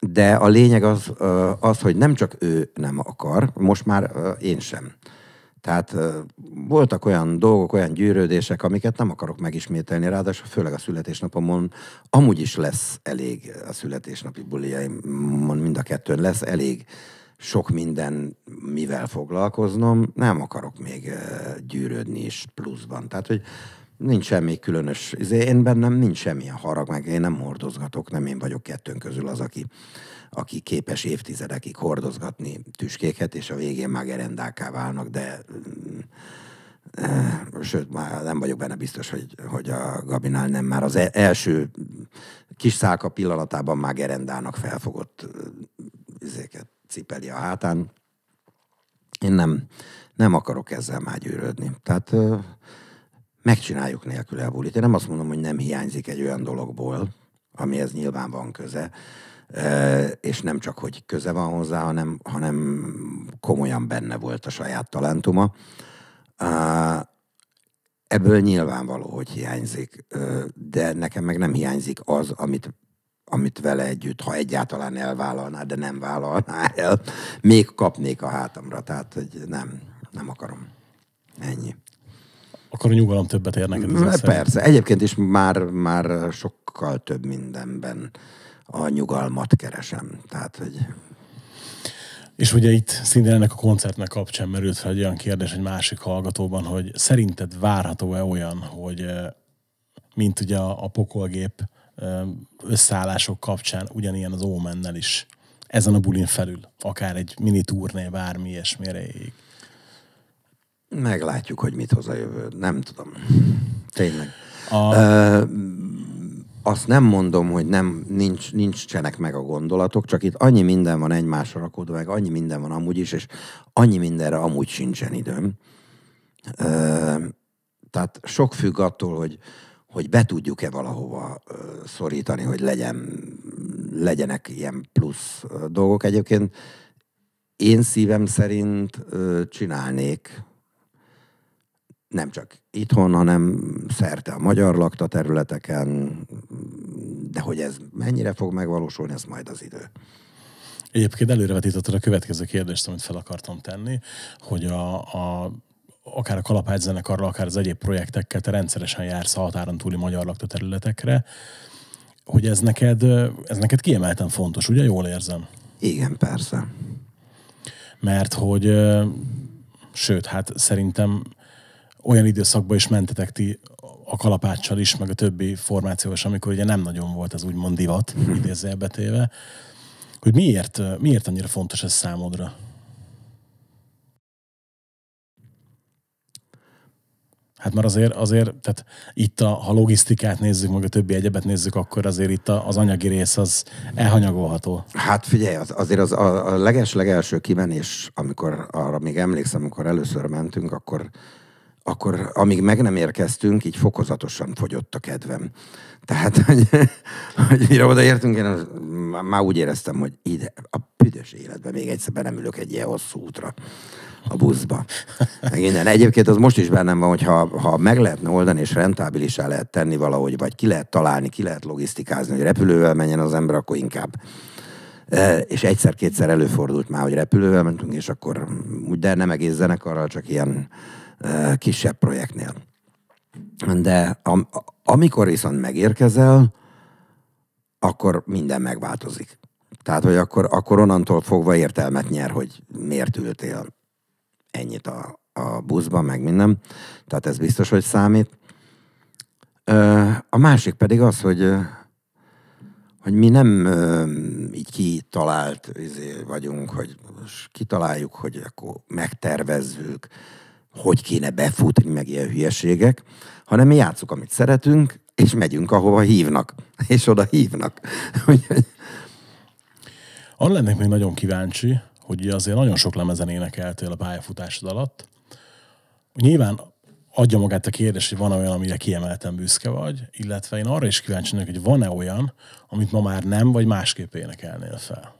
de a lényeg az, az, hogy nem csak ő nem akar, most már én sem. Tehát voltak olyan dolgok, olyan gyűrődések, amiket nem akarok megismételni, ráadásul főleg a születésnapomon amúgy is lesz elég a születésnapi buliaimon, mind a kettőn lesz elég sok minden, mivel foglalkoznom, nem akarok még gyűrődni is pluszban. Tehát, hogy Nincs semmi különös. Izé, én bennem nincs semmilyen harag, meg én nem hordozgatok, nem én vagyok kettőnk közül az, aki, aki képes évtizedekig hordozgatni tüskéket, és a végén már gerendáká válnak, de mm, eh, sőt, már nem vagyok benne biztos, hogy, hogy a Gabinál nem már az e-, első kis szálka pillanatában már gerendának felfogott vizéket eh, cipeli a hátán. Én nem, nem akarok ezzel már gyűrődni. Tehát eh, megcsináljuk nélküle a bulit. Én nem azt mondom, hogy nem hiányzik egy olyan dologból, amihez nyilván van köze, e, és nem csak, hogy köze van hozzá, hanem, hanem komolyan benne volt a saját talentuma. E, ebből nyilvánvaló, hogy hiányzik, e, de nekem meg nem hiányzik az, amit amit vele együtt, ha egyáltalán elvállalná, de nem vállalná el, még kapnék a hátamra. Tehát, hogy nem, nem akarom. Ennyi akkor a nyugalom többet ér neked. Ez persze, szerint. egyébként is már, már sokkal több mindenben a nyugalmat keresem. Tehát, hogy és ugye itt szintén ennek a koncertnek kapcsán merült fel egy olyan kérdés egy másik hallgatóban, hogy szerinted várható-e olyan, hogy mint ugye a, a pokolgép összeállások kapcsán ugyanilyen az Ómennel is ezen a bulin felül, akár egy mini turné, bármi ilyesmire ég. Meglátjuk, hogy mit hoz a jövő. Nem tudom. Tényleg. A... Ö, azt nem mondom, hogy nem, nincs, nincsenek meg a gondolatok, csak itt annyi minden van egymásra rakódva, meg annyi minden van amúgy is, és annyi mindenre amúgy sincsen időm. Ö, tehát sok függ attól, hogy, hogy be tudjuk-e valahova szorítani, hogy legyen, legyenek ilyen plusz dolgok. Egyébként én szívem szerint csinálnék nem csak itthon, hanem szerte a magyar lakta területeken, de hogy ez mennyire fog megvalósulni, ez majd az idő. Egyébként előrevetítettem a következő kérdést, amit fel akartam tenni, hogy a, a akár a kalapács zenekarra, akár az egyéb projektekkel te rendszeresen jársz a határon túli magyar lakta területekre, hogy ez neked, ez neked kiemelten fontos, ugye? Jól érzem. Igen, persze. Mert hogy, sőt, hát szerintem olyan időszakban is mentetek ti a kalapáccsal is, meg a többi formációval is, amikor ugye nem nagyon volt az úgymond divat, mhm. téve. hogy miért, miért annyira fontos ez számodra? Hát már azért, azért tehát itt a, ha logisztikát nézzük, meg a többi egyebet nézzük, akkor azért itt a, az anyagi rész az elhanyagolható. Hát figyelj, az, azért az a, a leges-legelső kimenés, amikor arra még emlékszem, amikor először mentünk, akkor akkor amíg meg nem érkeztünk, így fokozatosan fogyott a kedvem. Tehát, hogy, hogy mire odaértünk, én az, már úgy éreztem, hogy ide, a büdös életben még egyszer be nem ülök egy ilyen hosszú útra a buszba. Innen. Egyébként az most is bennem van, hogy ha, ha meg lehetne oldani, és rentábilisá lehet tenni valahogy, vagy ki lehet találni, ki lehet logisztikázni, hogy repülővel menjen az ember, akkor inkább e, és egyszer-kétszer előfordult már, hogy repülővel mentünk, és akkor úgy, de nem egész zenekarral, csak ilyen kisebb projektnél. De am, amikor viszont megérkezel, akkor minden megváltozik. Tehát, hogy akkor, akkor onnantól fogva értelmet nyer, hogy miért ültél ennyit a, a buszban, meg minden. Tehát ez biztos, hogy számít. A másik pedig az, hogy hogy mi nem ö, így kitalált izé vagyunk, hogy kitaláljuk, hogy akkor megtervezzük, hogy kéne befutni, meg ilyen hülyeségek, hanem mi játszuk, amit szeretünk, és megyünk, ahova hívnak, és oda hívnak. Arra lennék még nagyon kíváncsi, hogy azért nagyon sok lemezen énekeltél a pályafutásod alatt. Nyilván adja magát a kérdés, hogy van olyan, amire kiemelten büszke vagy, illetve én arra is kíváncsi vagyok, hogy van-e olyan, amit ma már nem, vagy másképp énekelnél fel.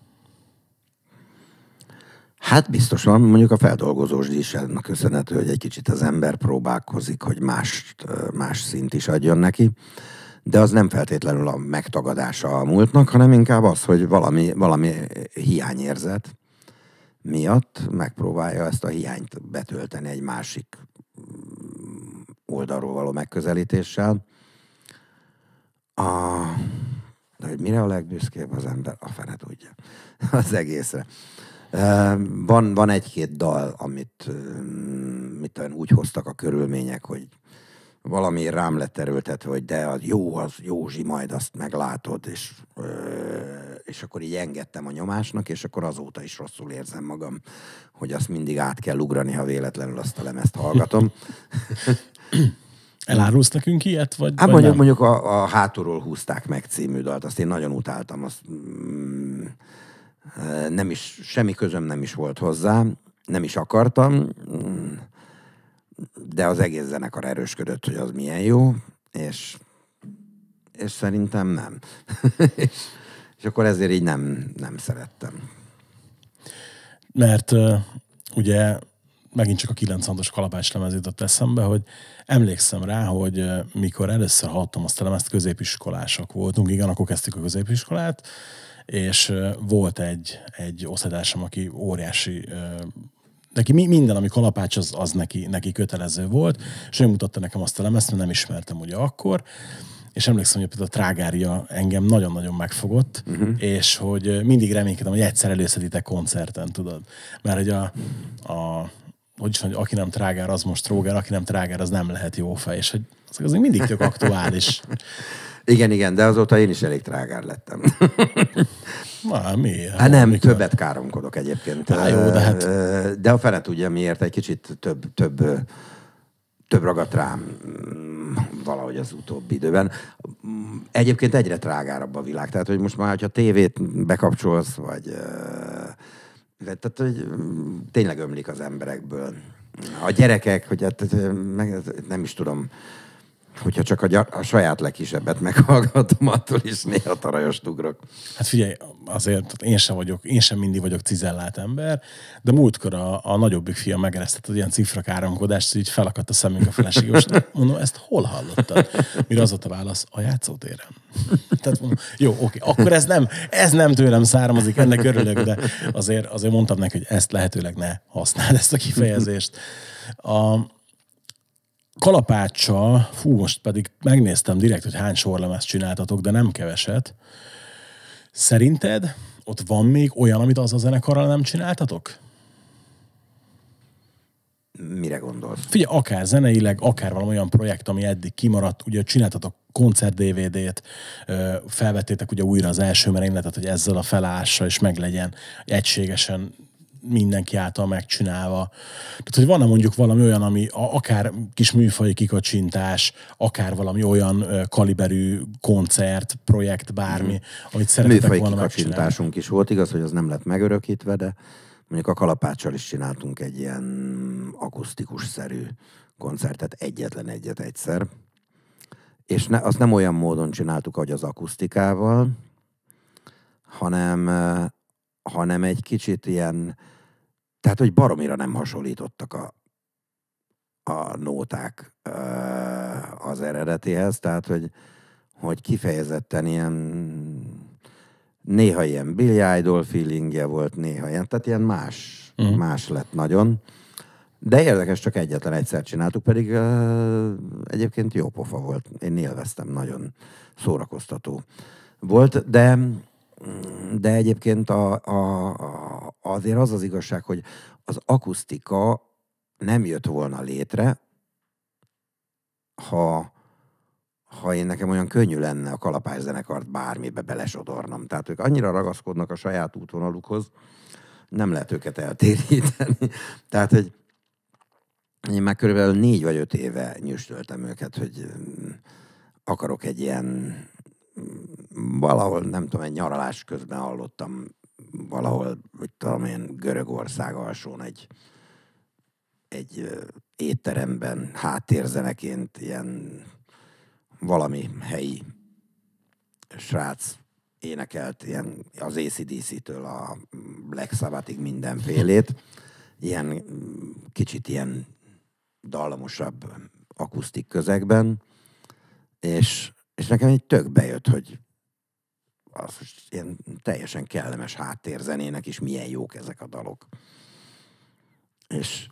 Hát biztos van, mondjuk a feldolgozós is ennek köszönhető, hogy egy kicsit az ember próbálkozik, hogy más, más szint is adjon neki, de az nem feltétlenül a megtagadása a múltnak, hanem inkább az, hogy valami, valami hiányérzet miatt megpróbálja ezt a hiányt betölteni egy másik mm, oldalról való megközelítéssel. A, de hogy mire a legbüszkébb az ember, a fene tudja az egészre. Van, van egy-két dal, amit mit tudom, úgy hoztak a körülmények, hogy valami rám lett erőltetve, hogy de az jó, az Józsi, majd azt meglátod, és, és akkor így engedtem a nyomásnak, és akkor azóta is rosszul érzem magam, hogy azt mindig át kell ugrani, ha véletlenül azt a lemezt hallgatom. Elárulsz nekünk ilyet? Vagy, hát vagy mondjuk, mondjuk a, a Hátulról húzták meg című dalt, azt én nagyon utáltam, azt mm, nem is, semmi közöm nem is volt hozzá, nem is akartam, de az egész zenekar erősködött, hogy az milyen jó, és, és szerintem nem. és, és akkor ezért így nem, nem szerettem. Mert ugye megint csak a 90 os kalapács lemez eszembe, hogy emlékszem rá, hogy mikor először hallottam azt a lemezt, középiskolások voltunk, igen, akkor kezdtük a középiskolát, és volt egy, egy osztálytársam, aki óriási neki minden, ami kalapács, az, az neki, neki kötelező volt, és ő mutatta nekem azt a lemezt, mert nem ismertem ugye akkor, és emlékszem, hogy például a trágárja engem nagyon-nagyon megfogott, uh-huh. és hogy mindig reménykedem, hogy egyszer előszeditek koncerten, tudod. Mert hogy a, a hogy is mondja, aki nem trágár, az most tróger, aki nem trágár, az nem lehet jó fej, és hogy az azért mindig tök aktuális. Igen, igen, de azóta én is elég trágár lettem. Már mi? Hát nem, Amikor... többet káromkodok egyébként. Há, jó, de, hát... de a fene tudja miért, egy kicsit több, több, több ragadt rám mm, valahogy az utóbbi időben. Egyébként egyre trágárabb a világ, tehát hogy most már, hogyha tévét bekapcsolsz, vagy tehát, hogy mm, tényleg ömlik az emberekből. A gyerekek, hogy hát, meg, nem is tudom, Hogyha csak a, gyar, a saját legkisebbet meghallgatom, attól is néha tarajos dugrok. Hát figyelj, azért én sem vagyok, én sem mindig vagyok cizellált ember, de múltkor a, a nagyobbik fia megeresztett egy ilyen cifra káromkodást, így felakadt a szemünk a és Mondom, ezt hol hallottad? Mire az ott a válasz? A játszótéren. Tehát mondom, jó, oké, akkor ez nem, ez nem tőlem származik, ennek örülök, de azért, azért mondtam neki, hogy ezt lehetőleg ne használd, ezt a kifejezést. A, Kalapácsa, fú, most pedig megnéztem direkt, hogy hány sorlemezt csináltatok, de nem keveset. Szerinted ott van még olyan, amit az a zenekarral nem csináltatok? Mire gondolsz? Figyelj, akár zeneileg, akár valami olyan projekt, ami eddig kimaradt, ugye csináltatok koncert DVD-t, felvettétek ugye újra az első merényletet, hogy ezzel a felássa és meglegyen egységesen mindenki által megcsinálva. Tehát, hogy van-e mondjuk valami olyan, ami akár kis műfai kikacsintás, akár valami olyan kaliberű koncert, projekt, bármi, mm. amit szeretetek műfai volna kikacsintásunk is volt, igaz, hogy az nem lett megörökítve, de mondjuk a kalapáccsal is csináltunk egy ilyen akusztikus-szerű koncertet, egyetlen egyet egyszer. És ne, azt nem olyan módon csináltuk, ahogy az akusztikával, hanem hanem egy kicsit ilyen, tehát hogy baromira nem hasonlítottak a, a nóták az eredetihez, tehát hogy, hogy kifejezetten ilyen néha ilyen Billy Idol feelingje volt, néha ilyen, tehát ilyen más, mm. más lett nagyon. De érdekes, csak egyetlen egyszer csináltuk, pedig uh, egyébként jó pofa volt. Én élveztem, nagyon szórakoztató volt, de de egyébként a, a, a, azért az az igazság, hogy az akusztika nem jött volna létre, ha, ha én nekem olyan könnyű lenne a kalapás zenekart bármibe belesodornom. Tehát ők annyira ragaszkodnak a saját útvonalukhoz, nem lehet őket eltéríteni. Tehát, hogy én már körülbelül négy vagy öt éve nyüstöltem őket, hogy mm, akarok egy ilyen valahol, nem tudom, egy nyaralás közben hallottam valahol, hogy tudom én, Görögország alsón egy, egy étteremben háttérzeneként ilyen valami helyi srác énekelt ilyen az ACDC-től a Black Sabbathig mindenfélét, ilyen kicsit ilyen dallamosabb akusztik közegben, és és nekem így tök bejött, hogy az most ilyen teljesen kellemes háttérzenének is milyen jók ezek a dalok. És,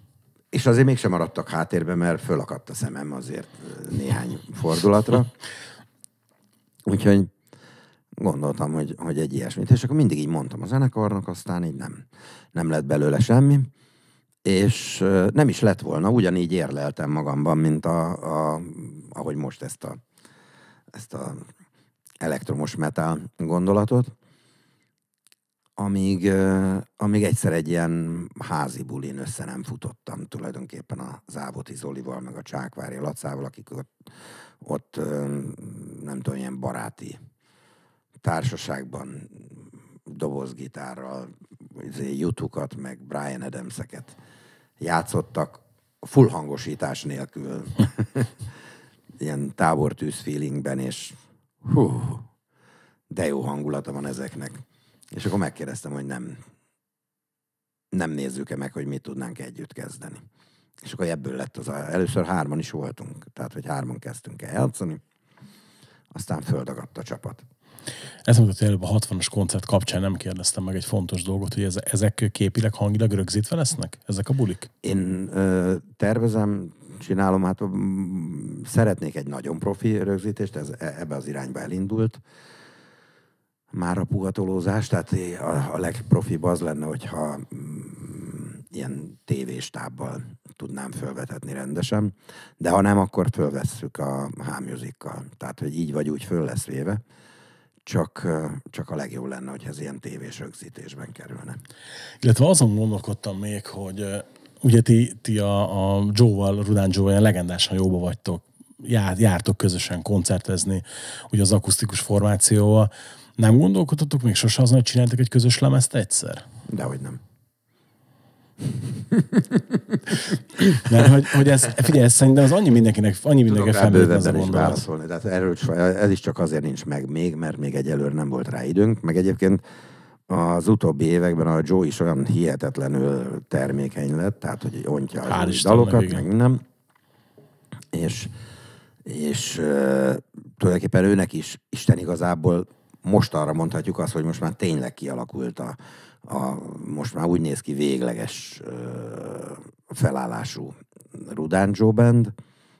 és azért mégsem maradtak háttérbe, mert fölakadt a szemem azért néhány fordulatra. Úgyhogy gondoltam, hogy, hogy egy ilyesmit. És akkor mindig így mondtam a zenekarnak, aztán így nem, nem lett belőle semmi. És nem is lett volna, ugyanígy érleltem magamban, mint a, a, ahogy most ezt a ezt a elektromos metal gondolatot, amíg, amíg egyszer egy ilyen házi bulin össze nem futottam tulajdonképpen a Závoti Zolival, meg a Csákvári Lacával, akik ott, ott nem tudom, ilyen baráti társaságban dobozgitárral izé jutukat, meg Brian Adams-eket játszottak full hangosítás nélkül. ilyen tábortűz feelingben, és hú, de jó hangulata van ezeknek. És akkor megkérdeztem, hogy nem, nem nézzük-e meg, hogy mit tudnánk együtt kezdeni. És akkor ebből lett az, először hárman is voltunk, tehát hogy hárman kezdtünk el játszani, aztán földagadt a csapat. Ezt mondtad előbb a 60-as koncert kapcsán nem kérdeztem meg egy fontos dolgot, hogy ezek képileg, hangilag rögzítve lesznek? Ezek a bulik? Én ö, tervezem, csinálom, hát mm, szeretnék egy nagyon profi rögzítést, ez e, ebbe az irányba elindult. Már a pugatolózás, tehát a legprofibb az lenne, hogyha mm, ilyen tévéstábbal tudnám fölvetetni rendesen, de ha nem, akkor fölvesszük a hámjuzikkal. Tehát, hogy így vagy úgy föl lesz véve, csak, csak a legjobb lenne, hogy ez ilyen tévés rögzítésben kerülne. Illetve azon gondolkodtam még, hogy ugye ti, ti a, a Joe-val, Rudán Joe-val legendásan jóba vagytok, Jár, jártok közösen koncertezni, ugye az akusztikus formációval. Nem gondolkodtatok még sose azon, hogy csináltak egy közös lemezt egyszer? Dehogy nem. Mert hogy, hogy ez, figyelj, ez szerintem az annyi mindenkinek, annyi mindenkinek felmérni ez a gondolat. válaszolni, tehát erről, ez is csak azért nincs meg még, mert még egyelőre nem volt rá időnk, meg egyébként az utóbbi években a Joe is olyan hihetetlenül termékeny lett, tehát hogy ontja a dalokat, meg nem. És, és uh, tulajdonképpen őnek is Isten igazából most arra mondhatjuk azt, hogy most már tényleg kialakult a, a most már úgy néz ki végleges uh, felállású Rudán Joe Band.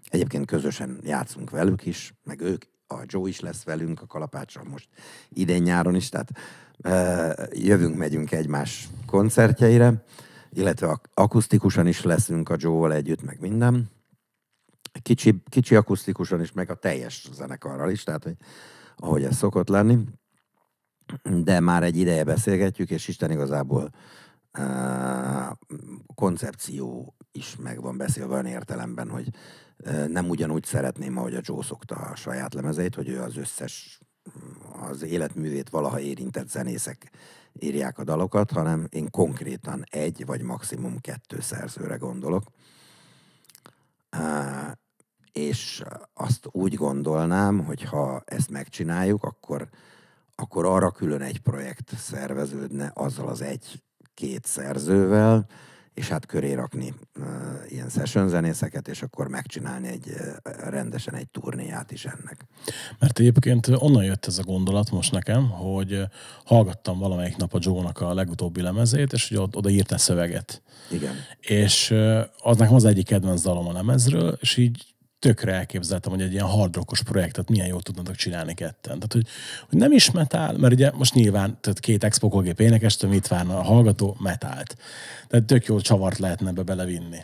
Egyébként közösen játszunk velük is, meg ők, a Joe is lesz velünk a kalapácsra most idén nyáron is, tehát jövünk, megyünk egymás koncertjeire, illetve akusztikusan is leszünk a Joe-val együtt, meg minden. Kicsi, kicsi akusztikusan is, meg a teljes zenekarral is, tehát, hogy ahogy ez szokott lenni. De már egy ideje beszélgetjük, és Isten igazából uh, koncepció is meg van beszélve olyan értelemben, hogy uh, nem ugyanúgy szeretném, ahogy a Joe szokta a saját lemezeit, hogy ő az összes az életművét valaha érintett zenészek írják a dalokat, hanem én konkrétan egy vagy maximum kettő szerzőre gondolok. És azt úgy gondolnám, hogy ha ezt megcsináljuk, akkor, akkor arra külön egy projekt szerveződne azzal az egy-két szerzővel, és hát köré rakni ilyen session zenészeket, és akkor megcsinálni egy rendesen egy turnéját is ennek. Mert egyébként onnan jött ez a gondolat most nekem, hogy hallgattam valamelyik nap a joe a legutóbbi lemezét, és hogy oda írta szöveget. Igen. És az nekem az egyik kedvenc dalom a lemezről, és így tökre elképzeltem, hogy egy ilyen hardrockos projektet milyen jól tudnátok csinálni ketten. Tehát, hogy, hogy nem is metál, mert ugye most nyilván tehát két expokolgép Kogép énekestől mit várna a hallgató? Metált. Tehát tök jól csavart lehetne be belevinni.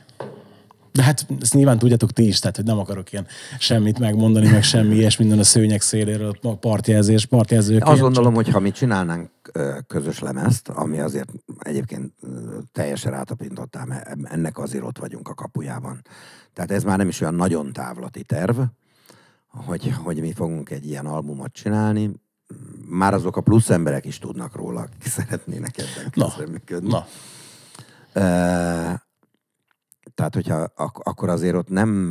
De hát ezt nyilván tudjátok ti is, tehát hogy nem akarok ilyen semmit megmondani, meg semmi és minden a szőnyek széléről, partjelzés, partjelzők. Azt gondolom, hogy ha mi csinálnánk közös lemezt, ami azért egyébként teljesen rátapintottál, mert ennek azért ott vagyunk a kapujában. Tehát ez már nem is olyan nagyon távlati terv, hogy, hogy mi fogunk egy ilyen albumot csinálni, már azok a plusz emberek is tudnak róla, akik szeretnének ebben közreműködni. Na. na. Tehát, hogyha ak- akkor azért ott nem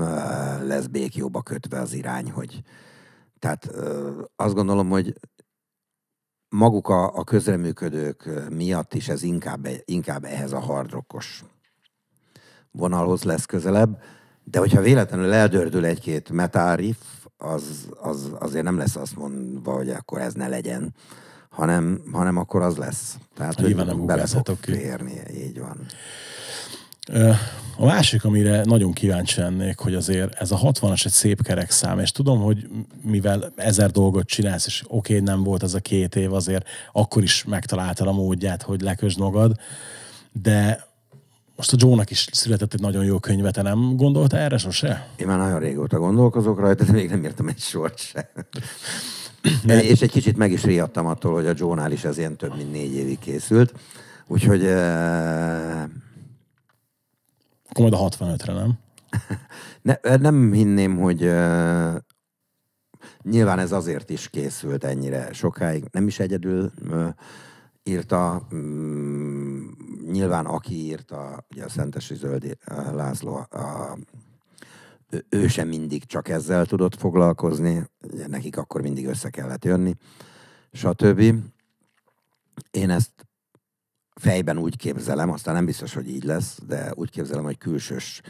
lesz békjóba kötve az irány, hogy tehát azt gondolom, hogy maguk a, a közreműködők miatt is ez inkább, e, inkább ehhez a hardrockos vonalhoz lesz közelebb, de hogyha véletlenül eldördül egy-két metárif, az, az azért nem lesz azt mondva, hogy akkor ez ne legyen, hanem, hanem akkor az lesz. Tehát, hát hogy nem bele fog férni, így van. A másik, amire nagyon kíváncsi lennék, hogy azért ez a 60-as egy szép kerek szám, és tudom, hogy mivel ezer dolgot csinálsz, és oké, nem volt ez a két év, azért akkor is megtaláltad a módját, hogy lekösd magad, de most a Jónak is született egy nagyon jó könyve, te nem gondolta erre sose? Én már nagyon régóta gondolkozok rajta, de még nem értem egy sort sem. De... És egy kicsit meg is riadtam attól, hogy a Jónál is ez ilyen több mint négy évig készült. Úgyhogy akkor majd a 65-re, nem? ne, eh, nem hinném, hogy uh, nyilván ez azért is készült ennyire sokáig. Nem is egyedül uh, írta, um, nyilván aki írta, ugye a Szentesi Zöldi uh, László, uh, ő, ő sem mindig csak ezzel tudott foglalkozni, nekik akkor mindig össze kellett jönni, stb. Én ezt fejben úgy képzelem, aztán nem biztos, hogy így lesz, de úgy képzelem, hogy külsős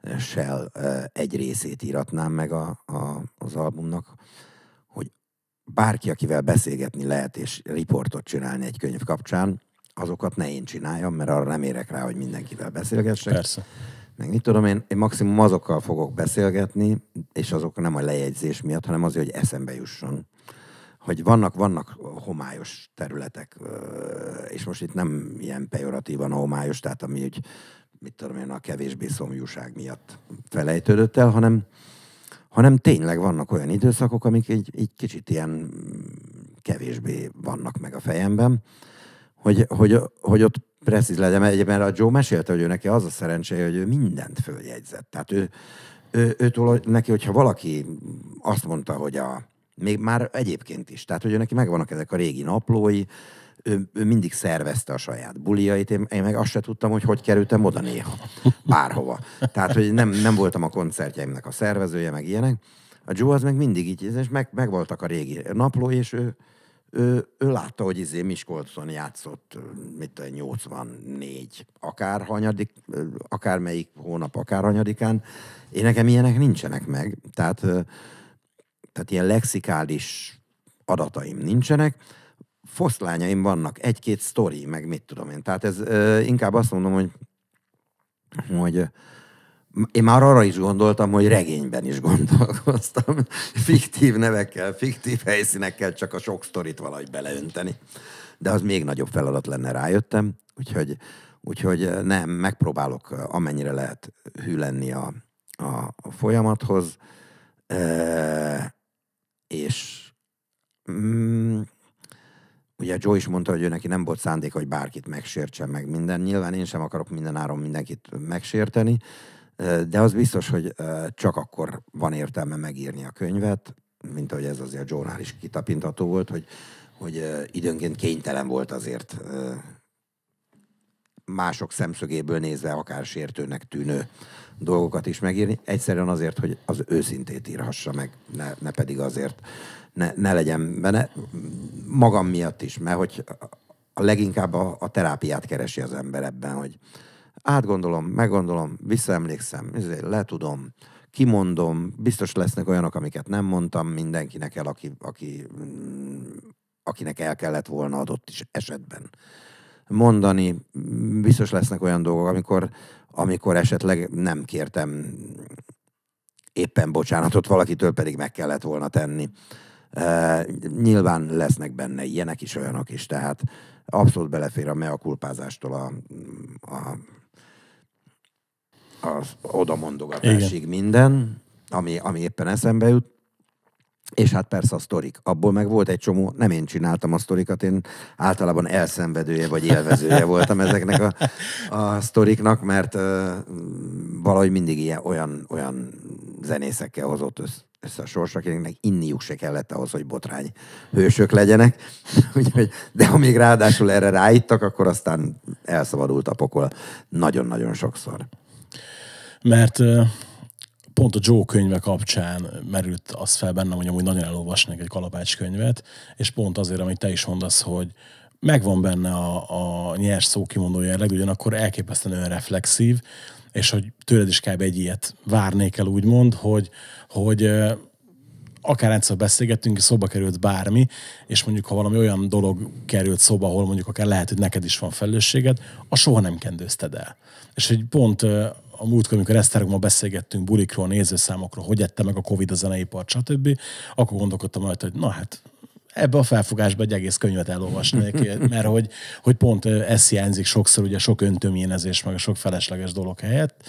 eh, sel eh, egy részét íratnám meg a, a, az albumnak, hogy bárki, akivel beszélgetni lehet és riportot csinálni egy könyv kapcsán, azokat ne én csináljam, mert arra nem érek rá, hogy mindenkivel beszélgessek. Persze. Meg mit tudom én, én maximum azokkal fogok beszélgetni, és azok nem a lejegyzés miatt, hanem azért, hogy eszembe jusson hogy vannak, vannak homályos területek, és most itt nem ilyen pejoratívan homályos, tehát ami úgy, mit tudom én, a kevésbé szomjúság miatt felejtődött el, hanem, hanem tényleg vannak olyan időszakok, amik így, így kicsit ilyen kevésbé vannak meg a fejemben, hogy, hogy, hogy ott precíz legyen, mert a Joe mesélte, hogy ő neki az a szerencséje, hogy ő mindent följegyzett. Tehát ő, ő, őtől neki, hogyha valaki azt mondta, hogy a, még már egyébként is. Tehát, hogy neki megvannak ezek a régi naplói, ő, ő mindig szervezte a saját buliait, én, én meg azt se tudtam, hogy hogy kerültem oda néha, bárhova. Tehát, hogy nem, nem voltam a koncertjeimnek a szervezője, meg ilyenek. A Joe az meg mindig így, és meg, meg voltak a régi napló, és ő, ő, ő látta, hogy izé Miskolcon játszott, mit a 84, akár hanyadik, akár hónap, akár hanyadikán. Én nekem ilyenek nincsenek meg. Tehát tehát ilyen lexikális adataim nincsenek, foszlányaim vannak, egy-két sztori, meg mit tudom én. Tehát ez ö, inkább azt mondom, hogy, hogy én már arra is gondoltam, hogy regényben is gondolkoztam. Fiktív nevekkel, fiktív helyszínekkel csak a sok sztorit valahogy beleönteni. De az még nagyobb feladat lenne, rájöttem. Úgyhogy, úgyhogy nem, megpróbálok amennyire lehet hű lenni a, a, a folyamathoz és mm, ugye Joe is mondta, hogy ő neki nem volt szándéka, hogy bárkit megsértsen meg minden. Nyilván én sem akarok minden áron mindenkit megsérteni, de az biztos, hogy csak akkor van értelme megírni a könyvet, mint ahogy ez azért Joe-nál is kitapintató volt, hogy, hogy időnként kénytelen volt azért mások szemszögéből nézve akár sértőnek tűnő dolgokat is megírni, egyszerűen azért, hogy az őszintét írhassa meg, ne, ne pedig azért, ne, ne legyen benne, magam miatt is, mert hogy a leginkább a, a terápiát keresi az ember ebben, hogy átgondolom, meggondolom, visszaemlékszem, izé, letudom, kimondom, biztos lesznek olyanok, amiket nem mondtam mindenkinek el, aki, aki, mm, akinek el kellett volna adott is esetben mondani. Biztos lesznek olyan dolgok, amikor amikor esetleg nem kértem éppen bocsánatot, valakitől pedig meg kellett volna tenni. E, nyilván lesznek benne ilyenek is, olyanok is, tehát abszolút belefér a mea kulpázástól a, a, a odamondogatásig Igen. minden, ami, ami éppen eszembe jut. És hát persze a sztorik. Abból meg volt egy csomó, nem én csináltam a sztorikat, én általában elszenvedője vagy élvezője voltam ezeknek a, a sztoriknak, mert ö, valahogy mindig ilyen, olyan, olyan zenészekkel hozott össz, össze a sors, akiknek inniuk se kellett ahhoz, hogy botrány hősök legyenek. De de amíg ráadásul erre ráittak, akkor aztán elszabadult a pokol nagyon-nagyon sokszor. Mert pont a Joe könyve kapcsán merült az fel bennem, hogy amúgy nagyon elolvasnék egy kalapács könyvet, és pont azért, amit te is mondasz, hogy megvan benne a, a nyers szókimondó jelleg, ugyanakkor elképesztően reflexív, és hogy tőled is kb. egy ilyet várnék el, úgymond, hogy, hogy akár egyszer beszélgettünk, szóba került bármi, és mondjuk ha valami olyan dolog került szóba, ahol mondjuk akár lehet, hogy neked is van felelősséged, a soha nem kendőzted el. És hogy pont a múltkor, amikor Esztergomban beszélgettünk bulikról, nézőszámokról, hogy ette meg a Covid a zeneipart, stb., akkor gondolkodtam rajta, hogy na hát ebbe a felfogásba egy egész könyvet elolvasnék, mert hogy, hogy pont ez hiányzik sokszor, ugye sok öntömjénezés, meg a sok felesleges dolog helyett.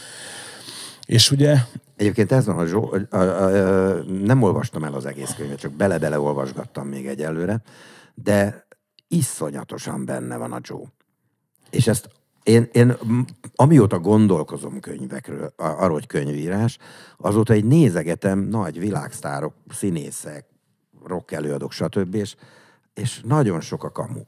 És ugye... Egyébként ez van, hogy Zsó, a, a, a, nem olvastam el az egész könyvet, csak bele-bele olvasgattam még egy előre, de iszonyatosan benne van a Joe. És ezt én, én amióta gondolkozom könyvekről, arról, hogy könyvírás, azóta egy nézegetem nagy világsztárok, színészek, rock előadók, stb. És, és nagyon sok a kamu.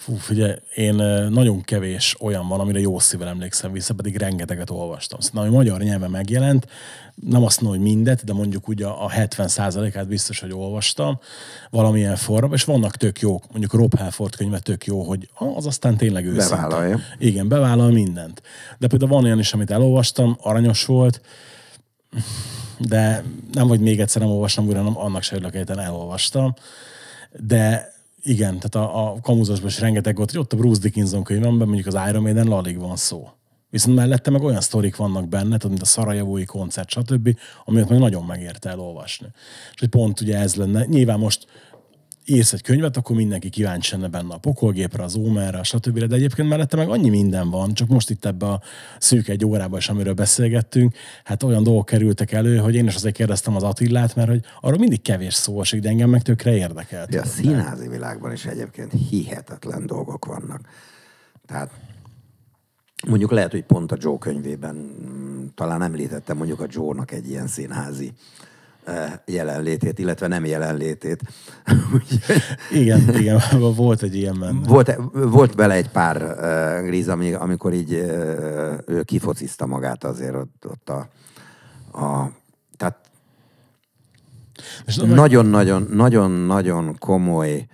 Fú, figyelj, én nagyon kevés olyan van, amire jó szívvel emlékszem vissza, pedig rengeteget olvastam. Szóval ami magyar nyelven megjelent, nem azt mondom, hogy mindet, de mondjuk ugye a 70%-át biztos, hogy olvastam valamilyen formában, és vannak tök jók, mondjuk Rob Halford könyve tök jó, hogy az aztán tényleg őszinte. Bevállalja. Igen, bevállal mindent. De például van olyan is, amit elolvastam, aranyos volt, de nem, vagy még egyszer nem olvastam újra, nem, annak se örülök, elolvastam. De igen, tehát a, a kamuzasban is rengeteg volt, hogy ott a Bruce Dickinson könyvemben mondjuk az Iron Maiden lalig van szó. Viszont mellette meg olyan sztorik vannak benne, tehát mint a szarajevói koncert, stb., amit meg nagyon megérte elolvasni. És hogy pont ugye ez lenne. Nyilván most írsz egy könyvet, akkor mindenki kíváncsi lenne benne a pokolgépre, az ómerre, stb. De egyébként mellette meg annyi minden van, csak most itt ebbe a szűk egy órába is, amiről beszélgettünk, hát olyan dolgok kerültek elő, hogy én is azért kérdeztem az Attillát, mert hogy arról mindig kevés szó esik, de engem meg tökre érdekel. a színházi világban is egyébként hihetetlen dolgok vannak. Tehát mondjuk lehet, hogy pont a Joe könyvében mm, talán említettem mondjuk a Joe-nak egy ilyen színházi jelenlétét, illetve nem jelenlétét. igen, igen, volt egy ilyen benne. Volt, volt bele egy pár gríz, amikor így ő kifocizta magát azért ott, ott a, a tehát nagyon-nagyon-nagyon-nagyon komoly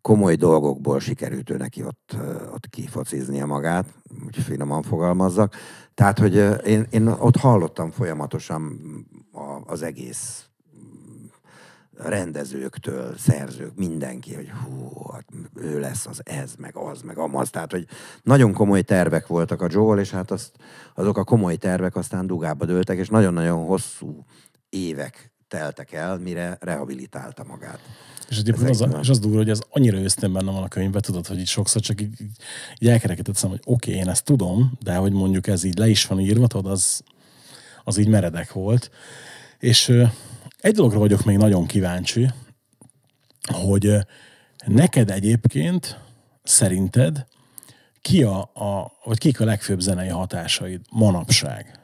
komoly dolgokból sikerült ő neki ott, ott kifociznia magát, úgy finoman fogalmazzak. Tehát, hogy én, én ott hallottam folyamatosan a, az egész mm, rendezőktől, szerzők, mindenki, hogy hú, hát ő lesz az ez, meg az, meg amaz. Tehát, hogy nagyon komoly tervek voltak a Joel, és hát azt, azok a komoly tervek aztán dugába dőltek, és nagyon-nagyon hosszú évek teltek el, mire rehabilitálta magát. És egyébként az, a, és az durva, hogy ez annyira ősztén benne van a könyvben, tudod, hogy így sokszor csak így, így elkerekedett hogy oké, okay, én ezt tudom, de hogy mondjuk ez így le is van írva, tudod, az, az így meredek volt. És egy dologra vagyok még nagyon kíváncsi, hogy neked egyébként szerinted ki a, a vagy kik a legfőbb zenei hatásaid manapság?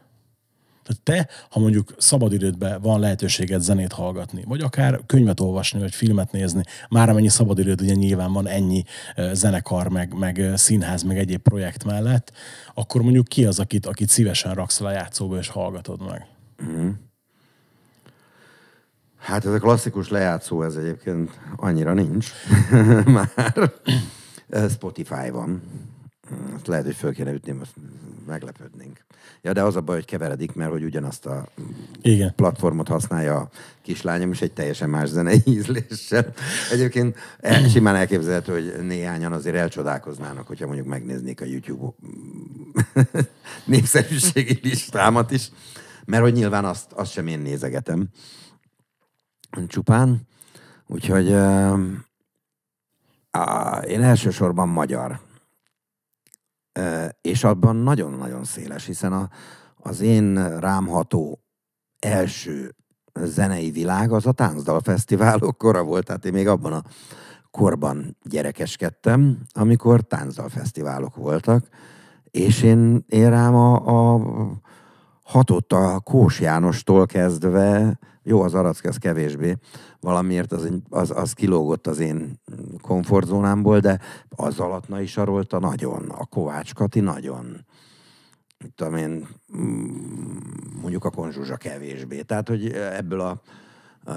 Tehát te, ha mondjuk szabadidődben van lehetőséged zenét hallgatni, vagy akár könyvet olvasni, vagy filmet nézni, már amennyi szabadidőd ugye nyilván van ennyi zenekar, meg, meg színház, meg egyéb projekt mellett, akkor mondjuk ki az, akit, akit szívesen raksz le a játszóba, és hallgatod meg? Mm. Hát ez a klasszikus lejátszó, ez egyébként annyira nincs már. Spotify van. Azt lehet, hogy föl kéne ütni, most meglepődnénk. Ja, de az a baj, hogy keveredik, mert hogy ugyanazt a Igen. platformot használja a kislányom, és egy teljesen más zenei ízléssel. Egyébként el, simán elképzelhető, hogy néhányan azért elcsodálkoznának, hogyha mondjuk megnéznék a YouTube népszerűségi listámat is, mert hogy nyilván azt, azt sem én nézegetem csupán. Úgyhogy uh, uh, én elsősorban magyar és abban nagyon-nagyon széles, hiszen a, az én rámható első zenei világ az a táncdal fesztiválok kora volt, tehát én még abban a korban gyerekeskedtem, amikor táncdal fesztiválok voltak, és én, én rám a, a hatott a Kós Jánostól kezdve, jó, az Arack ez kevésbé, valamiért az, az, az kilógott az én komfortzónámból, de az alatt na is arolta nagyon, a Kovács Kati nagyon mit tudom én, mm, mondjuk a konzsuzsa kevésbé. Tehát, hogy ebből a, a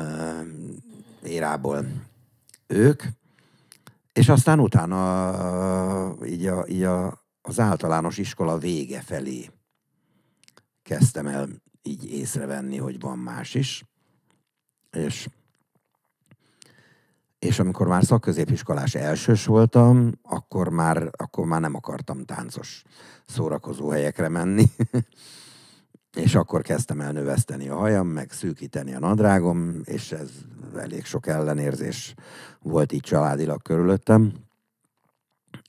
érából ők, és aztán utána a, így, a, így a, az általános iskola vége felé kezdtem el így észrevenni, hogy van más is, és és amikor már szakközépiskolás elsős voltam, akkor már, akkor már nem akartam táncos szórakozó helyekre menni, és akkor kezdtem el növeszteni a hajam, meg szűkíteni a nadrágom, és ez elég sok ellenérzés volt így családilag körülöttem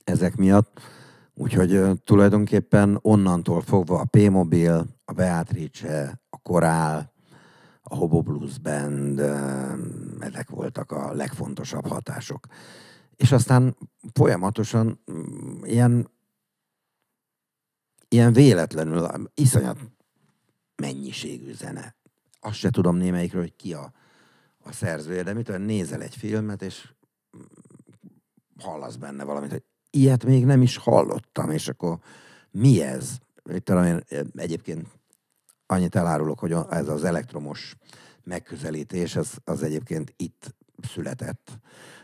ezek miatt. Úgyhogy tulajdonképpen onnantól fogva a P-mobil, a Beatrice, a Korál, a Hobo Blues Band, ezek voltak a legfontosabb hatások. És aztán folyamatosan mm, ilyen, ilyen véletlenül, iszonyat mennyiségű zene. Azt se tudom némelyikről, hogy ki a, a szerzője, de mit nézel egy filmet, és mm, hallasz benne valamit, hogy ilyet még nem is hallottam, és akkor mi ez? Mit tudom egyébként annyit elárulok, hogy ez az elektromos megközelítés, az, az egyébként itt született.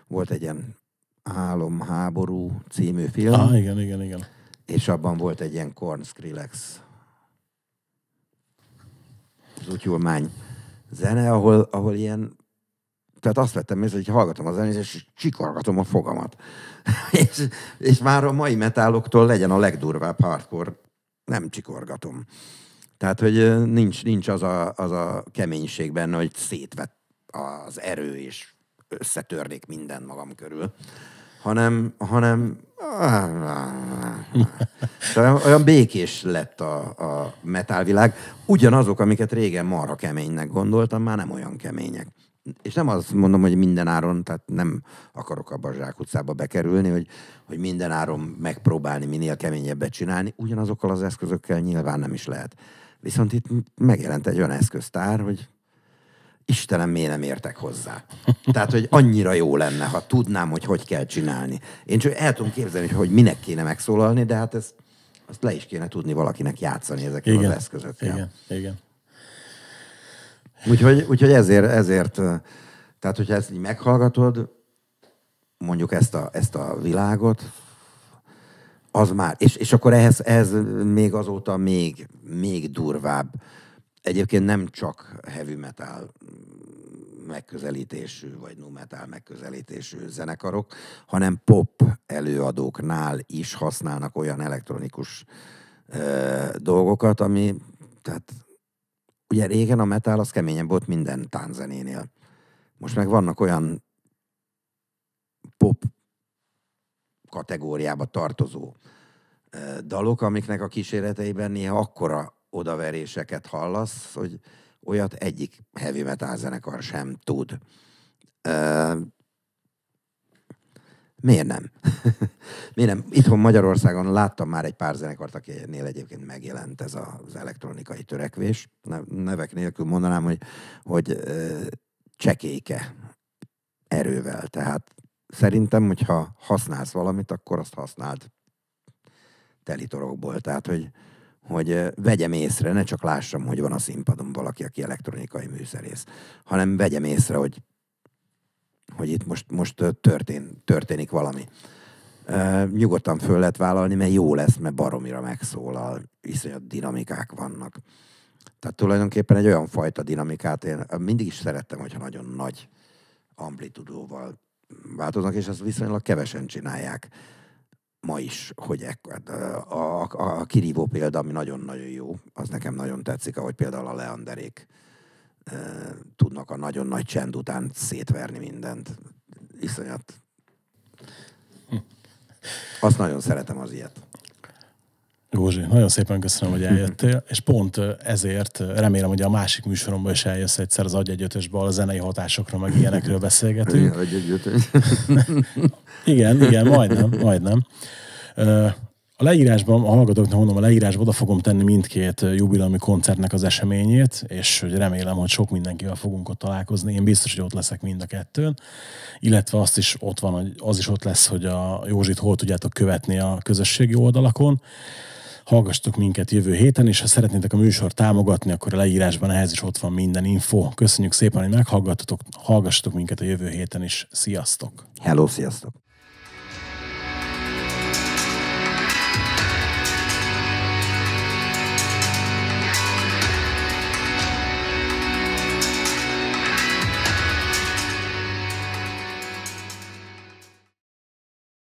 Volt egy ilyen Álomháború című film. Ah, igen, igen, igen. És abban volt egy ilyen Korn Skrillex zutyulmány zene, ahol, ahol ilyen tehát azt vettem észre, hogy hallgatom a zenét, és csikorgatom a fogamat. és, és már a mai metáloktól legyen a legdurvább hardcore, nem csikorgatom. Tehát, hogy nincs, nincs az, a, az a keménység benne, hogy szétvet az erő, és összetörnék minden magam körül, hanem, hanem tehát szóval olyan békés lett a, a metálvilág. Ugyanazok, amiket régen marha keménynek gondoltam, már nem olyan kemények. És nem azt mondom, hogy minden áron, tehát nem akarok a Bazsák utcába bekerülni, hogy, hogy minden áron megpróbálni minél keményebbet csinálni, ugyanazokkal az eszközökkel nyilván nem is lehet. Viszont itt megjelent egy olyan eszköztár, hogy Istenem, miért nem értek hozzá? Tehát, hogy annyira jó lenne, ha tudnám, hogy hogy kell csinálni. Én csak el tudom képzelni, hogy minek kéne megszólalni, de hát ezt, azt le is kéne tudni valakinek játszani ezekkel igen, az eszközökkel. Igen, igen. Úgyhogy, úgyhogy ezért, ezért, tehát hogyha ezt így meghallgatod, mondjuk ezt a, ezt a világot, az már. És, és akkor ehhez, ehhez még azóta még, még durvább. Egyébként nem csak heavy metal megközelítésű, vagy nu metal megközelítésű zenekarok, hanem pop előadóknál is használnak olyan elektronikus ö, dolgokat, ami, tehát ugye régen a metal az keményebb volt minden tánzenénél. Most meg vannak olyan pop kategóriába tartozó dalok, amiknek a kíséreteiben néha akkora odaveréseket hallasz, hogy olyat egyik heavy metal zenekar sem tud. miért nem? miért nem? Itthon Magyarországon láttam már egy pár zenekart, akinél egyébként megjelent ez az elektronikai törekvés. Nevek nélkül mondanám, hogy, hogy csekéke erővel. Tehát szerintem, hogyha használsz valamit, akkor azt használd telitorokból. Tehát, hogy, hogy vegyem észre, ne csak lássam, hogy van a színpadon valaki, aki elektronikai műszerész, hanem vegyem észre, hogy, hogy itt most, most történ, történik valami. Uh, nyugodtan föl lehet vállalni, mert jó lesz, mert baromira megszólal, iszonyat dinamikák vannak. Tehát tulajdonképpen egy olyan fajta dinamikát én mindig is szerettem, hogyha nagyon nagy amplitudóval változnak, és ezt viszonylag kevesen csinálják ma is, hogy A, hát, a, a, a kirívó példa, ami nagyon-nagyon jó, az nekem nagyon tetszik, ahogy például a Leanderék e, tudnak a nagyon nagy csend után szétverni mindent. Iszonyat. Hm. Azt nagyon szeretem az ilyet. Józsi, nagyon szépen köszönöm, hogy eljöttél, és pont ezért remélem, hogy a másik műsoromban is eljössz egyszer az agyegyötösből, a zenei hatásokra, meg ilyenekről beszélgetünk. Agyegyötös. igen, igen, majdnem, majdnem. A leírásban, a hallgatóknak mondom, a leírásban oda fogom tenni mindkét jubilami koncertnek az eseményét, és hogy remélem, hogy sok mindenkivel fogunk ott találkozni. Én biztos, hogy ott leszek mind a kettőn, illetve azt is ott van, az is ott lesz, hogy a Józsit hol tudjátok követni a közösségi oldalakon. Hallgassatok minket jövő héten, és ha szeretnétek a műsor támogatni, akkor a leírásban ehhez is ott van minden info. Köszönjük szépen, hogy meghallgattatok, hallgassatok minket a jövő héten is. Sziasztok! Hello, sziasztok!